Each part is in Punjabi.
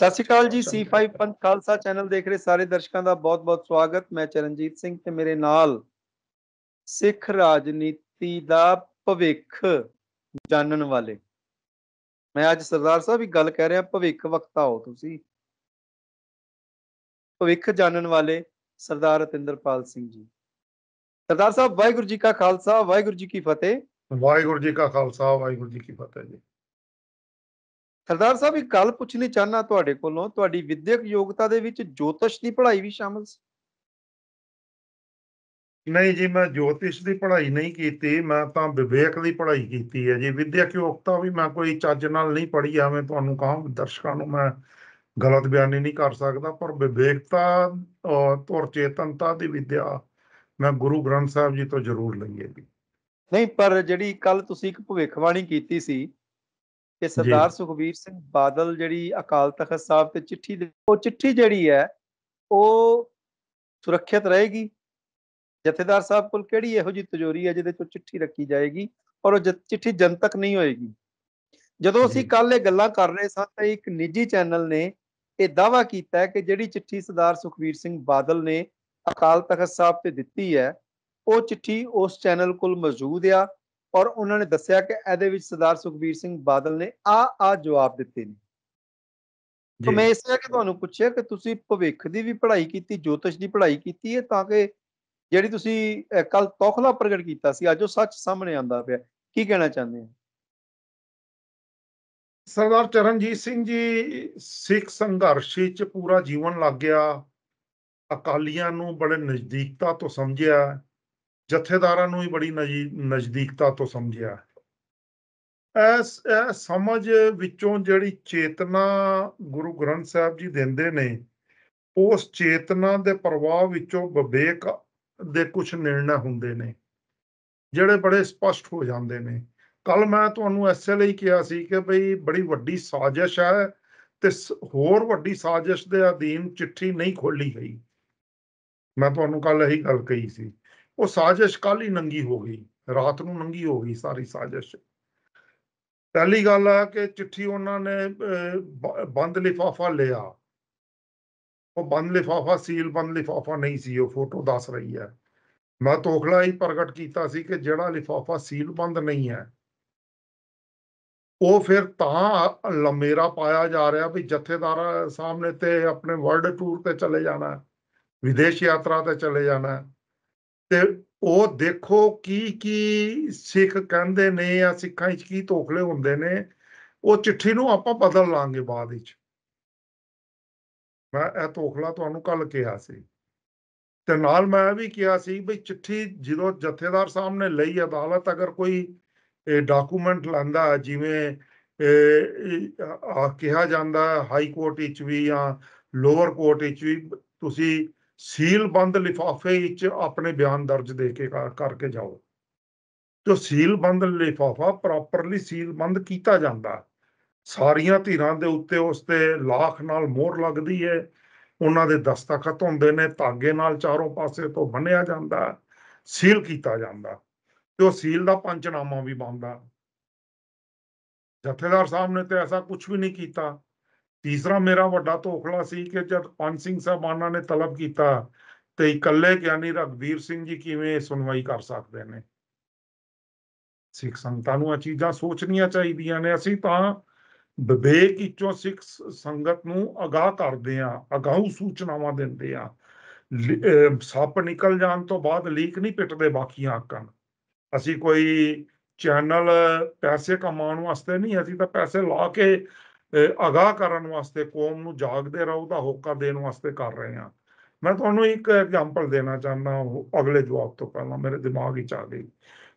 ਸਤਿ ਸ਼੍ਰੀ ਅਕਾਲ ਜੀ C5 ਪੰਥ ਖਾਲਸਾ ਚੈਨਲ ਦੇਖ ਰਹੇ ਸਾਰੇ ਦਰਸ਼ਕਾਂ ਦਾ ਬਹੁਤ-ਬਹੁਤ ਸਵਾਗਤ ਮੈਂ ਚਰਨਜੀਤ ਸਿੰਘ ਤੇ ਮੇਰੇ ਨਾਲ ਸਿੱਖ ਰਾਜਨੀਤੀ ਦਾ ਭਵਿੱਖ ਜਾਣਨ ਵਾਲੇ ਮੈਂ ਅੱਜ ਸਰਦਾਰ ਸਾਹਿਬ ਵੀ ਗੱਲ ਕਹਿ ਰਿਹਾ ਭਵਿੱਖ ਵਕਤਾ ਹੋ ਤੁਸੀਂ ਭਵਿੱਖ ਜਾਣਨ ਵਾਲੇ ਸਰਦਾਰ ਰਤਿੰਦਰਪਾਲ ਸਿੰਘ ਜੀ ਸਰਦਾਰ ਸਾਹਿਬ ਵਾਹਿਗੁਰੂ ਜੀ ਕਾ ਖਾਲਸਾ ਵਾਹਿਗੁਰੂ ਜੀ ਕੀ ਫਤਿਹ ਵਾਹਿਗੁਰੂ ਜੀ ਕਾ ਖਾਲਸਾ ਵਾਹਿਗੁਰੂ ਜੀ ਕੀ ਫਤਿਹ ਜੀ ਸਰਦਾਰ ਸਾਹਿਬ ਇੱਕ ਗੱਲ ਪੁੱਛਣੀ ਚਾਹਨਾ ਤੁਹਾਡੇ ਕੋਲੋਂ ਤੁਹਾਡੀ ਵਿਦਿਅਕ ਯੋਗਤਾ ਦੇ ਵਿੱਚ ਜੋਤਿਸ਼ ਦੀ ਪੜ੍ਹਾਈ ਵੀ ਸ਼ਾਮਲ ਸੀ ਨਹੀਂ ਜੀ ਮੈਂ ਜੋਤਿਸ਼ ਦੀ ਪੜ੍ਹਾਈ ਨਹੀਂ ਕੀਤੀ ਮੈਂ ਤਾਂ ਵਿਵੇਕ ਦੀ ਪੜ੍ਹਾਈ ਕੀਤੀ ਹੈ ਜੀ ਵਿਦਿਅਕ ਯੋਗਤਾ ਵੀ ਮੈਂ ਕੋਈ ਚੱਜ ਨਾਲ ਨਹੀਂ ਪੜ੍ਹੀ ਆਵੇਂ ਤੁਹਾਨੂੰ ਕਹਾਂ ਦਰਸ਼ਕਾਂ ਨੂੰ ਮੈਂ ਗਲਤ ਬਿਆਨੀ ਨਹੀਂ ਕਰ ਸਕਦਾ ਪਰ ਵਿਵੇਕਤਾ ਔਰ ਚੇਤਨਤਾ ਦੀ ਵਿਦਿਆ ਮੈਂ ਗੁਰੂ ਗ੍ਰੰਥ ਸਾਹਿਬ ਜੀ ਤੋਂ ਜ਼ਰੂਰ ਲਈ ਹੈ ਜੀ ਨਹੀਂ ਪਰ ਜਿਹੜੀ ਕੱਲ ਤੁਸੀਂ ਇੱਕ ਭਵਿੱਖਬਾਣੀ ਕੀਤੀ ਸੀ ਕਿ ਸਰਦਾਰ ਸੁਖਵੀਰ ਸਿੰਘ ਬਾਦਲ ਜਿਹੜੀ ਅਕਾਲ ਤਖਤ ਸਾਹਿਬ ਤੇ ਚਿੱਠੀ ਉਹ ਚਿੱਠੀ ਜਿਹੜੀ ਹੈ ਉਹ ਸੁਰੱਖਿਅਤ ਰਹੇਗੀ ਜਥੇਦਾਰ ਸਾਹਿਬ ਕੋਲ ਕਿਹੜੀ ਇਹੋ ਜੀ ਤਜੋਰੀ ਹੈ ਜਿਹਦੇ ਚੋਂ ਚਿੱਠੀ ਰੱਖੀ ਜਾਏਗੀ ਔਰ ਉਹ ਚਿੱਠੀ ਜਨਤਕ ਨਹੀਂ ਹੋਏਗੀ ਜਦੋਂ ਅਸੀਂ ਕੱਲ ਇਹ ਗੱਲਾਂ ਕਰ ਰਹੇ ਸਾਂ ਤਾਂ ਇੱਕ ਨਿੱਜੀ ਚੈਨਲ ਨੇ ਇਹ ਦਾਵਾ ਕੀਤਾ ਕਿ ਜਿਹੜੀ ਚਿੱਠੀ ਸਰਦਾਰ ਸੁਖਵੀਰ ਸਿੰਘ ਬਾਦਲ ਨੇ ਅਕਾਲ ਤਖਤ ਸਾਹਿਬ ਤੇ ਦਿੱਤੀ ਹੈ ਉਹ ਚਿੱਠੀ ਉਸ ਚੈਨਲ ਕੋਲ ਮੌਜੂਦ ਆ ਔਰ ਉਹਨਾਂ ਨੇ ਦੱਸਿਆ ਕਿ ਇਹਦੇ ਵਿੱਚ ਸਰਦਾਰ ਸੁਖਬੀਰ ਸਿੰਘ ਬਾਦਲ ਨੇ ਆ ਆ ਜਵਾਬ ਦਿੱਤੇ ਨੇ ਜੀ ਮੈਂ ਇਸੇ ਕਿ ਤੁਹਾਨੂੰ ਪੁੱਛਿਆ ਕਿ ਤੁਸੀਂ ਭਵਿੱਖ ਦੀ ਵੀ ਪੜ੍ਹਾਈ ਕੀਤੀ ਜੋਤਿਸ਼ ਦੀ ਪੜ੍ਹਾਈ ਕੀਤੀ ਹੈ ਤਾਂ ਕਿ ਜਿਹੜੀ ਤੁਸੀਂ ਕੱਲ ਤੋਖਲਾ ਪ੍ਰਗਟ ਕੀਤਾ ਸੀ ਅੱਜ ਉਹ ਸੱਚ ਸਾਹਮਣੇ ਆਂਦਾ ਪਿਆ ਕੀ ਕਹਿਣਾ ਚਾਹੁੰਦੇ ਹੋ ਸਰਦਾਰ ਚਰਨਜੀਤ ਸਿੰਘ ਜੀ ਸਿੱਖ ਸੰਘਰਸ਼ੀ ਚ ਪੂਰਾ ਜੀਵਨ ਲੱਗ ਗਿਆ ਅਕਾਲੀਆਂ ਨੂੰ ਬੜੇ ਨਜ਼ਦੀਕਤਾ ਤੋਂ ਸਮਝਿਆ ਜਥੇਦਾਰਾਂ ਨੂੰ ਹੀ ਬੜੀ ਨਜ਼ਦੀਕਤਾ ਤੋਂ ਸਮਝਿਆ ਐਸ ਸਮਝ ਵਿੱਚੋਂ ਜਿਹੜੀ ਚੇਤਨਾ ਗੁਰੂ ਗ੍ਰੰਥ ਸਾਹਿਬ ਜੀ ਦਿੰਦੇ ਨੇ ਉਸ ਚੇਤਨਾ ਦੇ ਪ੍ਰਵਾਹ ਵਿੱਚੋਂ ਵਿਵੇਕ ਦੇ ਕੁਝ ਨਿਰਣਾ ਹੁੰਦੇ ਨੇ ਜਿਹੜੇ ਬੜੇ ਸਪਸ਼ਟ ਹੋ ਜਾਂਦੇ ਨੇ ਕੱਲ ਮੈਂ ਤੁਹਾਨੂੰ ਐਸੇ ਲਈ ਕਿਹਾ ਸੀ ਕਿ ਭਈ ਬੜੀ ਵੱਡੀ ਸਾਜ਼ਿਸ਼ ਹੈ ਤੇ ਹੋਰ ਵੱਡੀ ਸਾਜ਼ਿਸ਼ ਦੇ ਅਧੀਨ ਚਿੱਠੀ ਨਹੀਂ ਖੋਲੀ ਗਈ ਮੈਂ ਤੁਹਾਨੂੰ ਕੱਲ ਇਹੀ ਗੱਲ ਕਹੀ ਸੀ ਉਹ ਸਾਜ਼ਿਸ਼ ਕੱਲ ਹੀ ਨੰਗੀ ਹੋ ਗਈ ਰਾਤ ਨੂੰ ਨੰਗੀ ਹੋ ਗਈ ਸਾਰੀ ਸਾਜ਼ਿਸ਼ ਪਹਿਲੀ ਗੱਲ ਆ ਕਿ ਚਿੱਠੀ ਉਹਨਾਂ ਨੇ ਬੰਦ ਲਿਫਾਫਾ ਲਿਆ ਉਹ ਬੰਦ ਲਿਫਾਫਾ ਸੀਲ ਬੰਦ ਲਿਫਾਫਾ ਨਹੀਂ ਸੀ ਉਹ ਫੋਟੋ ਦੱਸ ਰਹੀ ਹੈ ਮੈਂ ਤੋਖਲਾ ਹੀ ਪ੍ਰਗਟ ਕੀਤਾ ਸੀ ਕਿ ਜਿਹੜਾ ਲਿਫਾਫਾ ਸੀਲ ਬੰਦ ਨਹੀਂ ਹੈ ਉਹ ਫਿਰ ਤਾਂ ਲਮੇਰਾ ਪਾਇਆ ਜਾ ਰਿਹਾ ਵੀ ਜਥੇਦਾਰ ਸਾਹਮਣੇ ਤੇ ਆਪਣੇ ਵਰਲਡ ਟੂਰ ਤੇ ਚਲੇ ਜਾਣਾ ਵਿਦੇਸ਼ ਯਾਤਰਾ ਤੇ ਚਲੇ ਜਾਣਾ ਤੇ ਉਹ ਦੇਖੋ ਕੀ ਕੀ ਸਿੱਖ ਕਹਿੰਦੇ ਨੇ ਜਾਂ ਸਿੱਖਾਂ ਵਿੱਚ ਕੀ ਤੋਖਲੇ ਹੁੰਦੇ ਨੇ ਉਹ ਚਿੱਠੀ ਨੂੰ ਆਪਾਂ ਬਦਲ ਲਾਂਗੇ ਬਾਅਦ ਵਿੱਚ ਮੈਂ ਇਹ ਤੋਖਲਾ ਤੁਹਾਨੂੰ ਕੱਲ ਕਿਹਾ ਸੀ ਤੇ ਨਾਲ ਮੈਂ ਵੀ ਕਿਹਾ ਸੀ ਵੀ ਚਿੱਠੀ ਜਦੋਂ ਜਥੇਦਾਰ ਸਾਹਮਣੇ ਲਈ ਅਦਾਲਤ ਅਗਰ ਕੋਈ ਡਾਕੂਮੈਂਟ ਲਾਂਦਾ ਜਿਵੇਂ ਇਹ ਕਿਹਾ ਜਾਂਦਾ ਹਾਈ ਕੋਰਟ ਵਿੱਚ ਵੀ ਜਾਂ ਲੋਅਰ ਕੋਰਟ ਵਿੱਚ ਵੀ ਤੁਸੀਂ ਸੀਲਬੰਦ ਲਿਫਾਫੇ ਵਿੱਚ ਆਪਣੇ ਬਿਆਨ ਦਰਜ ਦੇ ਕੇ ਕਰਕੇ ਜਾਓ ਜੋ ਸੀਲਬੰਦ ਲਿਫਾਫਾ ਪ੍ਰੋਪਰਲੀ ਸੀਲਬੰਦ ਕੀਤਾ ਜਾਂਦਾ ਸਾਰੀਆਂ ਧਿਰਾਂ ਦੇ ਉੱਤੇ ਉਸ ਤੇ ਲਾਖ ਨਾਲ ਮੋਹਰ ਲੱਗਦੀ ਹੈ ਉਹਨਾਂ ਦੇ ਦਸਤਖਤ ਹੁੰਦੇ ਨੇ ਧਾਗੇ ਨਾਲ ਚਾਰੋਂ ਪਾਸੇ ਤੋਂ ਬੰਨਿਆ ਜਾਂਦਾ ਸੀਲ ਕੀਤਾ ਜਾਂਦਾ ਤੇ ਉਹ ਸੀਲ ਦਾ ਪੰਚਨਾਮਾ ਵੀ ਬੰਦਾ ਜਥੇਦਾਰ ਸਾਹਿਬ ਨੇ ਤੇ ਐਸਾ ਕੁਝ ਵੀ ਨਹੀਂ ਕੀਤਾ ਤੀਸਰਾ ਮੇਰਾ ਵੱਡਾ ਧੋਖਲਾ ਸੀ ਕਿ ਜਦ ਪੰਜ ਸਿੰਘ ਸਾਹਿਬਾਨਾਂ ਨੇ ਤਲਬ ਕੀਤਾ ਤੇ ਇਕੱਲੇ ਗਿਆਨੀ ਰਗਵੀਰ ਸਿੰਘ ਜੀ ਕਿਵੇਂ ਸੁਣਵਾਈ ਕਰ ਸਕਦੇ ਨੇ ਸਿੱਖ ਸੰਗਤਾਂ ਨੂੰ ਆ ਚੀਜ਼ਾਂ ਸੋਚਣੀਆਂ ਚਾਹੀਦੀਆਂ ਨੇ ਅਸੀਂ ਤਾਂ ਵਿਵੇਕ ਵਿੱਚੋਂ ਸਿੱਖ ਸੰਗਤ ਨੂੰ ਅਗਾਹ ਕਰਦੇ ਆ ਅਗਾਹੂ ਸੂਚਨਾਵਾਂ ਦਿੰਦੇ ਆ ਸੱਪ ਨਿਕਲ ਜਾਣ ਤੋਂ ਬਾਅਦ ਲੀਕ ਨਹੀਂ ਪਿੱਟਦੇ ਬਾਕੀਆਂ ਆਕਾਂ ਅਸੀਂ ਕੋਈ ਚੈਨਲ ਪੈਸੇ ਕਮਾਉਣ ਵਾਸਤੇ ਨਹੀਂ ਅਸੀਂ ਤਾਂ ਪੈਸੇ ਲਾ ਕੇ ਅਗਾਹ ਕਰਨ ਵਾਸਤੇ ਕੌਮ ਨੂੰ ਜਾਗਦੇ ਰਹੋ ਦਾ ਹੋਕਾ ਦੇਣ ਵਾਸਤੇ ਕਰ ਰਹੇ ਹਾਂ ਮੈਂ ਤੁਹਾਨੂੰ ਇੱਕ ਐਗਜ਼ਾਮਪਲ ਦੇਣਾ ਚਾਹੁੰਦਾ ਅਗਲੇ ਜਵਾਬ ਤੋਂ ਪਹਿਲਾਂ ਮੇਰੇ ਦਿਮਾਗ ਵਿੱਚ ਚਾ ਗਈ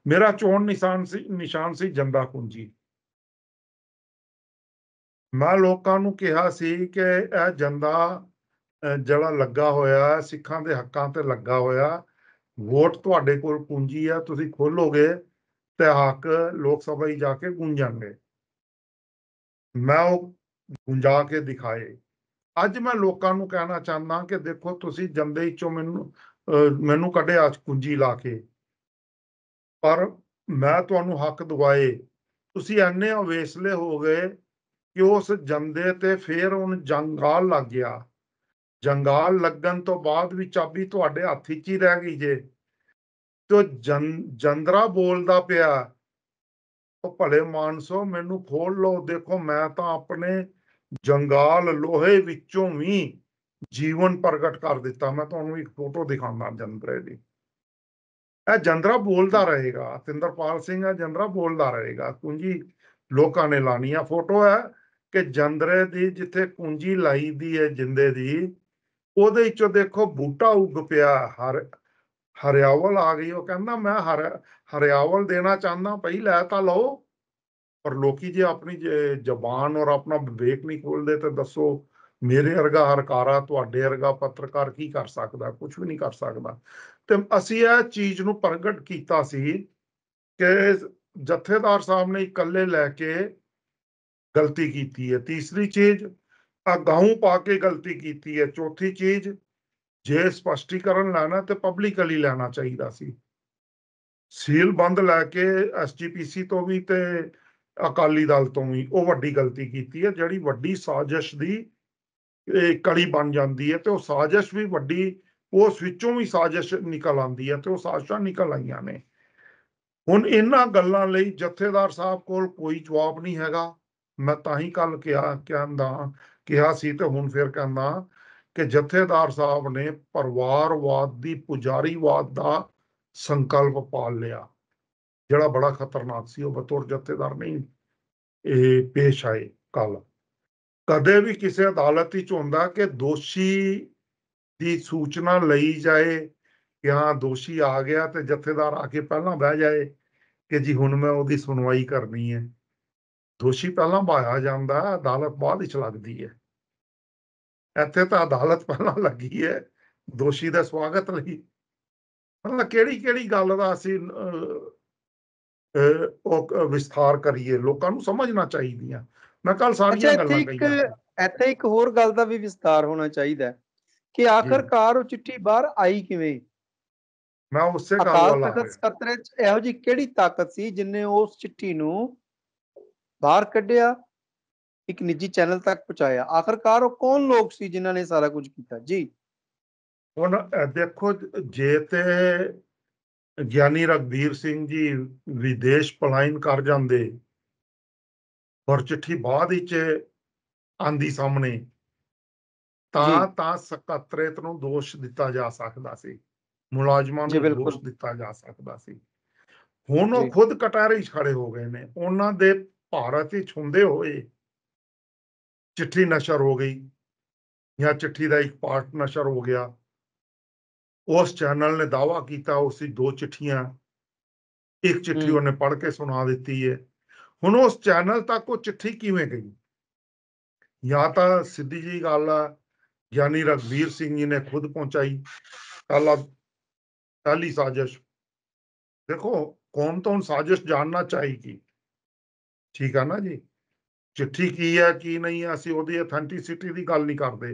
ਮੇਰਾ ਚੋਣ ਨਿਸ਼ਾਨ ਸੀ ਨਿਸ਼ਾਨ ਸੀ ਜੰਦਾ ਕੁੰਜੀ ਮੈਂ ਲੋਕਾਂ ਨੂੰ ਕਿਹਾ ਸੀ ਕਿ ਇਹ ਜੰਦਾ ਜਿਹੜਾ ਲੱਗਾ ਹੋਇਆ ਸਿੱਖਾਂ ਦੇ ਹੱਕਾਂ ਤੇ ਲੱਗਾ ਹੋਇਆ ਵੋਟ ਤੁਹਾਡੇ ਕੋਲ ਪੂੰਜੀ ਆ ਤੁਸੀਂ ਖੋਲੋਗੇ ਤੇ ਹੱਕ ਲੋਕ ਸਭਾ ਹੀ ਜਾ ਕੇ ਗੁੰਜਾਂਗੇ ਮੈਂ ਉਹ ਗੁੰਜਾ ਕੇ ਦਿਖਾਏ ਅੱਜ ਮੈਂ ਲੋਕਾਂ ਨੂੰ ਕਹਿਣਾ ਚਾਹੁੰਦਾ ਕਿ ਦੇਖੋ ਤੁਸੀਂ ਜੰਦੇ ਵਿੱਚੋਂ ਮੈਨੂੰ ਮੈਨੂੰ ਕੱਢਿਆ ਕੁੰਜੀ ਲਾ ਕੇ ਪਰ ਮੈਂ ਤੁਹਾਨੂੰ ਹੱਕ ਦਵਾਏ ਤੁਸੀਂ ਐਨੇ ਅਵੇਸਲੇ ਹੋ ਗਏ ਕਿ ਉਸ ਜੰਦੇ ਤੇ ਫੇਰ ਉਹਨ ਜੰਗਾਲ ਲੱਗ ਗਿਆ ਜੰਗਾਲ ਲੱਗਣ ਤੋਂ ਬਾਅਦ ਵੀ ਚਾਬੀ ਤੁਹਾਡੇ ਹੱਥ ਵਿੱਚ ਹੀ ਰਹਿ ਗਈ ਜੇ ਤੋ ਜੰਦਰਾ ਬੋਲਦਾ ਪਿਆ ਉਹ ਭਲੇ ਮਾਨਸੋ ਮੈਨੂੰ ਖੋਲ ਲਓ ਦੇਖੋ ਮੈਂ ਤਾਂ ਆਪਣੇ ਜੰਗਾਲ ਲੋਹੇ ਵਿੱਚੋਂ ਵੀ ਜੀਵਨ ਪ੍ਰਗਟ ਕਰ ਦਿੱਤਾ ਮੈਂ ਤੁਹਾਨੂੰ ਇੱਕ ਫੋਟੋ ਦਿਖਾਉਂਦਾ ਜੰਦਰੇ ਦੀ ਇਹ ਜੰਦਰਾ ਬੋਲਦਾ ਰਹੇਗਾ ਤਿੰਦਰਪਾਲ ਸਿੰਘ ਆ ਜੰਦਰਾ ਬੋਲਦਾ ਰਹੇਗਾ ਕੁੰਜੀ ਲੋਕਾਂ ਨੇ ਲਾਣੀ ਆ ਫੋਟੋ ਹੈ ਕਿ ਜੰਦਰੇ ਦੀ ਜਿੱਥੇ ਕੁੰਜੀ ਲਾਈ ਦੀ ਹੈ ਜਿੰਦੇ ਦੀ ਉਹਦੇ ਵਿੱਚੋਂ ਦੇਖੋ ਬੂਟਾ ਉੱਗ ਪਿਆ ਹਰ ਹਰਿਆਵਲ ਆ ਗਈ ਉਹ ਕਹਿੰਦਾ ਮੈਂ ਹਰ ਹਰਿਆਵਲ ਦੇਣਾ ਚਾਹੁੰਦਾ ਭਈ ਲੈ ਤਾਂ ਲਓ ਪਰ ਲੋਕੀ ਜੇ ਆਪਣੀ ਜ਼ਬਾਨ ਔਰ ਆਪਣਾ ਵਿਵੇਕ ਨਹੀਂ ਖੋਲਦੇ ਤਾਂ ਦੱਸੋ ਮੇਰੇ ਵਰਗਾ ਹਰਕਾਰਾ ਤੁਹਾਡੇ ਵਰਗਾ ਪੱਤਰਕਾਰ ਕੀ ਕਰ ਸਕਦਾ ਕੁਝ ਵੀ ਨਹੀਂ ਕਰ ਸਕਦਾ ਤੇ ਅਸੀਂ ਇਹ ਚੀਜ਼ ਨੂੰ ਪ੍ਰਗਟ ਕੀਤਾ ਸੀ ਕਿ ਜਥੇਦਾਰ ਸਾਹਿਬ ਨੇ ਇਕੱਲੇ ਲੈ ਕੇ ਗਲਤੀ ਕੀਤੀ ਹੈ ਤੀਸਰੀ ਚੀਜ਼ ਆ ਗਾਉਂ ਪਾ ਕੇ ਗਲਤੀ ਕੀਤੀ ਹੈ ਚੌਥੀ ਚੀਜ਼ ਜੇ ਸਪਸ਼ਟੀਕਰਨ ਲੈਣਾ ਤੇ ਪਬਲਿਕਲੀ ਲੈਣਾ ਚਾਹੀਦਾ ਸੀ ਸੀਲ ਬੰਦ ਲੈ ਕੇ ਐਸਜੀਪੀਸੀ ਤੋਂ ਵੀ ਤੇ ਅਕਾਲੀ ਦਲ ਤੋਂ ਵੀ ਉਹ ਵੱਡੀ ਗਲਤੀ ਕੀਤੀ ਹੈ ਜਿਹੜੀ ਵੱਡੀ ਸਾਜ਼ਿਸ਼ ਦੀ ਕੜੀ ਬਣ ਜਾਂਦੀ ਹੈ ਤੇ ਉਹ ਸਾਜ਼ਿਸ਼ ਵੀ ਵੱਡੀ ਉਸ ਵਿੱਚੋਂ ਵੀ ਸਾਜ਼ਿਸ਼ ਨਿਕਲ ਆਉਂਦੀ ਹੈ ਤੇ ਉਹ ਸਾਜ਼ਿਸ਼ਾਂ ਨਿਕਲ ਆਈਆਂ ਨੇ ਹੁਣ ਇਹਨਾਂ ਗੱਲਾਂ ਲਈ ਜਥੇਦਾਰ ਸਾਹਿਬ ਕੋਲ ਕੋਈ ਜਵਾਬ ਨਹੀਂ ਹੈਗਾ ਮੈਂ ਤਾਂ ਹੀ ਕੱਲ ਕਿਹਾ ਕਹਿੰਦਾ ਕਿਹਾ ਸੀ ਤੇ ਹੁਣ ਫਿਰ ਕਹਿੰਦਾ ਕਿ ਜਥੇਦਾਰ ਸਾਹਿਬ ਨੇ ਪਰਿਵਾਰਵਾਦ ਦੀ ਪੁਜਾਰੀਵਾਦ ਦਾ ਸੰਕਲਪ ਪਾਲ ਲਿਆ ਜਿਹੜਾ ਬੜਾ ਖਤਰਨਾਕ ਸੀ ਉਹ ਬਤੌਰ ਜਥੇਦਾਰ ਨਹੀਂ ਇਹ ਪੇਸ਼ ਆਏ ਕੱਲ ਕਦੇ ਵੀ ਕਿਸੇ ਅਦਾਲਤ ਵਿੱਚ ਹੁੰਦਾ ਕਿ ਦੋਸ਼ੀ ਦੀ ਸੂਚਨਾ ਲਈ ਜਾਏ ਕਿ ਹਾਂ ਦੋਸ਼ੀ ਆ ਗਿਆ ਤੇ ਜਥੇਦਾਰ ਆ ਕੇ ਪਹਿਲਾਂ ਬਹਿ ਜਾਏ ਕਿ ਜੀ ਹੁਣ ਮੈਂ ਉਹਦੀ ਸੁਣਵਾਈ ਕਰਨੀ ਹੈ ਦੋਸ਼ੀ ਪਹਿਲਾਂ ਬਾਇਆ ਜਾਂਦਾ ਅਦਾਲਤ ਬਾਅਦ ਵਿੱਚ ਲੱਗਦੀ ਹੈ ਇੱਥੇ ਤਾਂ ਅਦਾਲਤ ਪਹਿਲਾਂ ਲੱਗੀ ਹੈ ਦੋਸ਼ੀ ਦਾ ਸਵਾਗਤ ਲਈ ਮਤਲਬ ਕਿਹੜੀ ਕਿਹੜੀ ਗੱਲ ਦਾ ਅਸੀਂ ਉਹ ਵਿਸਥਾਰ ਕਰੀਏ ਲੋਕਾਂ ਨੂੰ ਸਮਝਣਾ ਚਾਹੀਦੀਆਂ ਮੈਂ ਕੱਲ ਸਾਰੀਆਂ ਗੱਲਾਂ ਕਹੀਆਂ ਇੱਥੇ ਇੱਕ ਹੋਰ ਗੱਲ ਦਾ ਵੀ ਵਿਸਥਾਰ ਹੋਣਾ ਚਾਹੀਦਾ ਕਿ ਆਖਰਕਾਰ ਉਹ ਚਿੱਠੀ ਬਾਹਰ ਆਈ ਕਿਵੇਂ ਮੈਂ ਉਸੇ ਗੱਲ ਵਾਲਾ ਹਾਂ ਤਾਂ ਸਕੱਤਰੇ ਚ ਇਹੋ ਜੀ ਕਿਹੜੀ ਤਾਕਤ ਸੀ ਜਿਨੇ ਉਸ ਚਿੱਠੀ ਨੂੰ ਬਾਹਰ ਕੱਢਿਆ ਇੱਕ ਨਿੱਜੀ ਚੈਨਲ ਤੱਕ ਪਹੁੰਚਾਇਆ ਆਖਰਕਾਰ ਉਹ ਕੌਣ ਲੋਕ ਸੀ ਜਿਨ੍ਹਾਂ ਨੇ ਸਾਰਾ ਕੁਝ ਕੀਤਾ ਜੀ ਹੁਣ ਦੇਖੋ ਜੇ ਤੇ ਗਿਆਨੀ ਰਗਵੀਰ ਸਿੰਘ ਜੀ ਵਿਦੇਸ਼ ਪਲਾਇਨ ਕਰ ਜਾਂਦੇ ਔਰ ਚਿੱਠੀ ਬਾਅਦ ਵਿੱਚ ਆਂਦੀ ਸਾਹਮਣੇ ਤਾਂ ਤਾਂ ਸਕੱਤਰੇਤ ਨੂੰ ਦੋਸ਼ ਦਿੱਤਾ ਜਾ ਸਕਦਾ ਸੀ ਮੁਲਾਜ਼ਮਾਂ ਨੂੰ ਦੋਸ਼ ਦਿੱਤਾ ਜਾ ਸਕਦਾ ਸੀ ਹੁਣ ਉਹ ਖੁਦ ਕਟਾਰੇ 'ਚ ਖੜੇ ਹੋ ਗਏ ਨੇ ਉਹਨਾਂ ਦੇ ਭਾਰਤ ਹੀ ਹੁੰਦੇ ਹੋਏ ਚਿੱਠੀ ਨਸ਼ਰ ਹੋ ਗਈ ਜਾਂ ਚਿੱਠੀ ਦਾ ਇੱਕ ਪਾਰਟ ਨਸ਼ਰ ਹੋ ਗਿਆ ਉਸ ਚੈਨਲ ਨੇ ਦਾਵਾ ਕੀਤਾ ਉਸ ਦੀ ਦੋ ਚਿੱਠੀਆਂ ਇੱਕ ਚਿੱਠੀ ਉਹਨੇ ਪੜ੍ਹ ਕੇ ਸੁਣਾ ਦਿੱਤੀ ਹੈ ਹੁਣ ਉਸ ਚੈਨਲ ਤੱਕ ਉਹ ਚਿੱਠੀ ਕਿਵੇਂ ਗਈ ਜਾਂ ਤਾਂ ਸਿੱਧੀ ਜੀ ਗੱਲ ਆ ਗਿਆਨੀ ਰਗਵੀਰ ਸਿੰਘ ਜੀ ਨੇ ਖੁਦ ਪਹੁੰਚਾਈ ਕਾਲਾ ਕਾਲੀ ਸਾਜ਼ਿਸ਼ ਦੇਖੋ ਕੌਮ ਤੋਂ ਸਾਜ਼ਿਸ਼ ਜਾਣਨਾ ਚਾਹੀਦੀ ਠੀਕ ਆ ਨਾ ਜੀ ਚਿੱਠੀ ਕੀ ਹੈ ਕੀ ਨਹੀਂ ਅਸੀਂ ਉਹਦੀ ਅਥੈਂਟਿਸਿਟੀ ਦੀ ਗੱਲ ਨਹੀਂ ਕਰਦੇ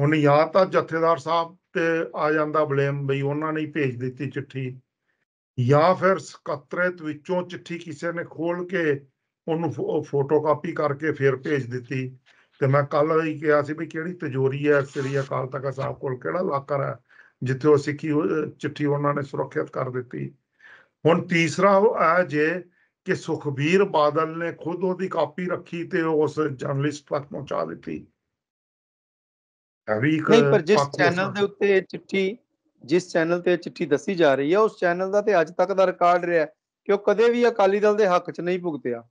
ਹੁਣ ਜਾਂ ਤਾਂ ਜਥੇਦਾਰ ਸਾਹਿਬ ਤੇ ਆ ਜਾਂਦਾ ਬਲੇਮ ਬਈ ਉਹਨਾਂ ਨੇ ਭੇਜ ਦਿੱਤੀ ਚਿੱਠੀ ਜਾਂ ਫਿਰ ਸਕੱਤਰਤ ਵਿੱਚੋਂ ਚਿੱਠੀ ਕਿਸੇ ਨੇ ਖੋਲ ਕੇ ਉਹਨੂੰ ਫੋਟੋਕਾਪੀ ਕਰਕੇ ਫਿਰ ਭੇਜ ਦਿੱਤੀ ਤੇ ਮੈਂ ਕੱਲ ਹੀ ਕਿਹਾ ਸੀ ਵੀ ਕਿਹੜੀ ਤਜੋਰੀ ਹੈ ਸ੍ਰੀ ਅਕਾਲ ਤਖਤ ਸਾਹਿਬ ਕੋਲ ਕਿਹੜਾ ਲਾਕਰ ਹੈ ਜਿੱਥੇ ਉਹ ਸਿੱਖੀ ਚਿੱਠੀ ਉਹਨਾਂ ਨੇ ਸੁਰੱਖਿਅਤ ਕਰ ਦਿੱਤੀ ਹੁਣ ਤੀਸਰਾ ਉਹ ਆ ਜੇ ਕਿ ਸੁਖਬੀਰ ਬਾਦਲ ਨੇ ਖੁਦ ਉਹਦੀ ਕਾਪੀ ਰੱਖੀ ਤੇ ਉਸ ਜਰਨਲਿਸਟ ਤੱਕ ਪਹੁੰਚਾ ਦਿੱਤੀ ਨਹੀਂ ਪਰ ਜਿਸ ਚੈਨਲ ਦੇ ਉੱਤੇ ਚਿੱਠੀ ਜਿਸ ਚੈਨਲ ਤੇ ਚਿੱਠੀ ਦੱਸੀ ਜਾ ਰਹੀ ਹੈ ਉਸ ਚੈਨਲ ਦਾ ਤੇ ਅੱਜ ਤੱਕ ਦਾ ਰਿਕਾਰਡ ਰਿਹਾ ਕਿ ਉਹ ਕਦੇ ਵੀ ਅਕਾਲੀ ਦਲ ਦੇ ਹੱਕ 'ਚ ਨਹੀਂ ਭੁਗਤਿਆ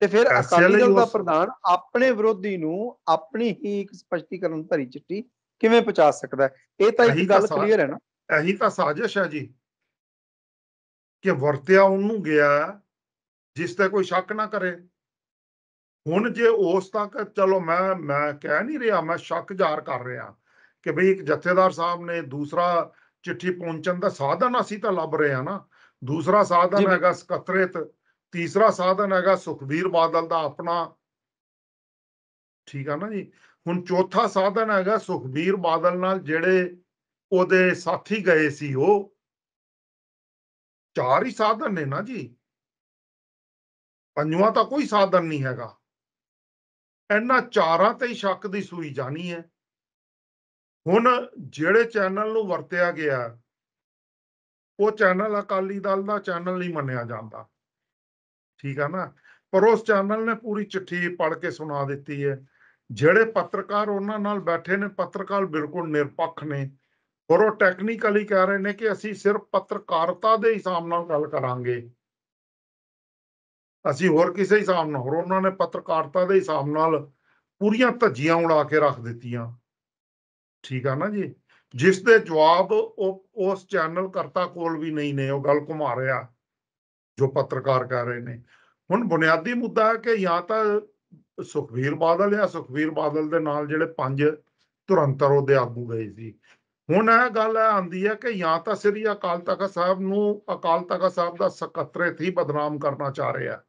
ਤੇ ਫਿਰ ਅਕਾਲੀ ਦਲ ਦਾ ਪ੍ਰਧਾਨ ਆਪਣੇ ਵਿਰੋਧੀ ਨੂੰ ਆਪਣੀ ਹੀ ਇੱਕ ਸਪਸ਼ਟੀਕਰਨ ਭਰੀ ਚਿੱਠੀ ਕਿਵੇਂ ਪਹੁੰਚਾ ਸਕਦਾ ਹੈ ਇਹ ਤਾਂ ਇੱਕ ਗੱਲ ਕਲੀਅਰ ਹੈ ਨਾ ਇਹੀ ਤਾਂ ਸਾਜ਼ਿਸ਼ ਹੈ ਜੀ ਕਿ ਵਰਤਿਆ ਉਹਨੂੰ ਗਿਆ ਜਿਸ ਤੇ ਕੋਈ ਸ਼ੱਕ ਨਾ ਕਰੇ ਹੁਣ ਜੇ ਉਸ ਤੱਕ ਚਲੋ ਮੈਂ ਮੈਂ ਕਹਿ ਨਹੀਂ ਰਿਹਾ ਮੈਂ ਸ਼ੱਕ ਜ਼ਾਹਰ ਕਰ ਰਿਹਾ ਕਿ ਭਈ ਇੱਕ ਜਥੇਦਾਰ ਸਾਹਿਬ ਨੇ ਦੂਸਰਾ ਚਿੱਠੀ ਪਹੁੰਚਣ ਦਾ ਸਾਧਨ ਅਸੀਂ ਤਾਂ ਲੱਭ ਰਹੇ ਹਾਂ ਨਾ ਦੂਸਰਾ ਸਾਧਨ ਹੈਗਾ ਸਕੱਤਰੇਤ ਤੀਸਰਾ ਸਾਧਨ ਹੈਗਾ ਸੁਖਵੀਰ ਬਾਦਲ ਦਾ ਆਪਣਾ ਠੀਕ ਆ ਨਾ ਜੀ ਹੁਣ ਚੌਥਾ ਸਾਧਨ ਹੈਗਾ ਸੁਖਬੀਰ ਬਾਦਲ ਨਾਲ ਜਿਹੜੇ ਉਹਦੇ ਸਾਥੀ ਗਏ ਸੀ ਉਹ ਚਾਰ ਹੀ ਸਾਧਨ ਨੇ ਨਾ ਜੀ ਪੰਜਵਾਂ ਤਾਂ ਕੋਈ ਸਾਧਨ ਨਹੀਂ ਹੈਗਾ ਇਹਨਾਂ ਚਾਰਾਂ ਤੇ ਹੀ ਸ਼ੱਕ ਦੀ ਸੂਈ ਜਾਣੀ ਹੈ ਹੁਣ ਜਿਹੜੇ ਚੈਨਲ ਨੂੰ ਵਰਤਿਆ ਗਿਆ ਉਹ ਚੈਨਲ ਅਕਾਲੀ ਦਲ ਦਾ ਚੈਨਲ ਨਹੀਂ ਮੰਨਿਆ ਜਾਂਦਾ ਠੀਕ ਆ ਨਾ ਪਰ ਉਸ ਚੈਨਲ ਨੇ ਪੂਰੀ ਚਿੱਠੀ ਪੜ੍ਹ ਕੇ ਸੁਣਾ ਦਿੱਤੀ ਹੈ ਜਿਹੜੇ ਪੱਤਰਕਾਰ ਉਹਨਾਂ ਨਾਲ ਬੈਠੇ ਨੇ ਪੱਤਰਕਾਰ ਬਿਲਕੁਲ ਨਿਰਪੱਖ ਨੇ ਪਰ ਉਹ ਟੈਕਨੀਕਲੀ ਕਹਿ ਰਹੇ ਨੇ ਕਿ ਅਸੀਂ ਸਿਰਫ ਪੱਤਰਕਾਰਤਾ ਦੇ ਹਿਸਾਬ ਨਾਲ ਗੱਲ ਕਰਾਂਗੇ ਅਸੀਂ ਹੋਰ ਕਿਸੇ ਹਿਸਾਬ ਨਾਲ ਹੋਰ ਉਹਨਾਂ ਨੇ ਪੱਤਰਕਾਰਤਾ ਦੇ ਹਿਸਾਬ ਨਾਲ ਪੂਰੀਆਂ ਧੱਜੀਆਂ ਉਡਾ ਕੇ ਰੱਖ ਦਿੱਤੀਆਂ ਠੀਕ ਆ ਨਾ ਜੀ ਜਿਸ ਦੇ ਜਵਾਬ ਉਹ ਉਸ ਚੈਨਲ ਕਰਤਾ ਕੋਲ ਵੀ ਨਹੀਂ ਨੇ ਉਹ ਗੱਲ ਘੁਮਾ ਰਿਹਾ ਜੋ ਪੱਤਰਕਾਰ ਕਰ ਰਹੇ ਨੇ ਹੁਣ ਬੁਨਿਆਦੀ ਮੁੱਦਾ ਹੈ ਕਿ ਜਾਂ ਤਾਂ ਸੁਖਵੀਰ ਬਾਦਲ ਜਾਂ ਸੁਖਵੀਰ ਬਾਦਲ ਦੇ ਨਾਲ ਜਿਹੜੇ ਪੰਜ ਤੁਰੰਤਰ ਉਹਦੇ ਆਗੂ ਗਏ ਸੀ ਹੁਣ ਇਹ ਗੱਲ ਆਂਦੀ ਹੈ ਕਿ ਜਾਂ ਤਾਂ ਸ੍ਰੀ ਅਕਾਲ ਤਖਤ ਸਾਹਿਬ ਨੂੰ ਅਕਾਲ ਤਖਤ ਸਾਹਿਬ ਦਾ ਸਕੱਤਰੇਤ ਹੀ ਬਦਨਾਮ ਕਰਨਾ ਚਾਹ ਰਿਹਾ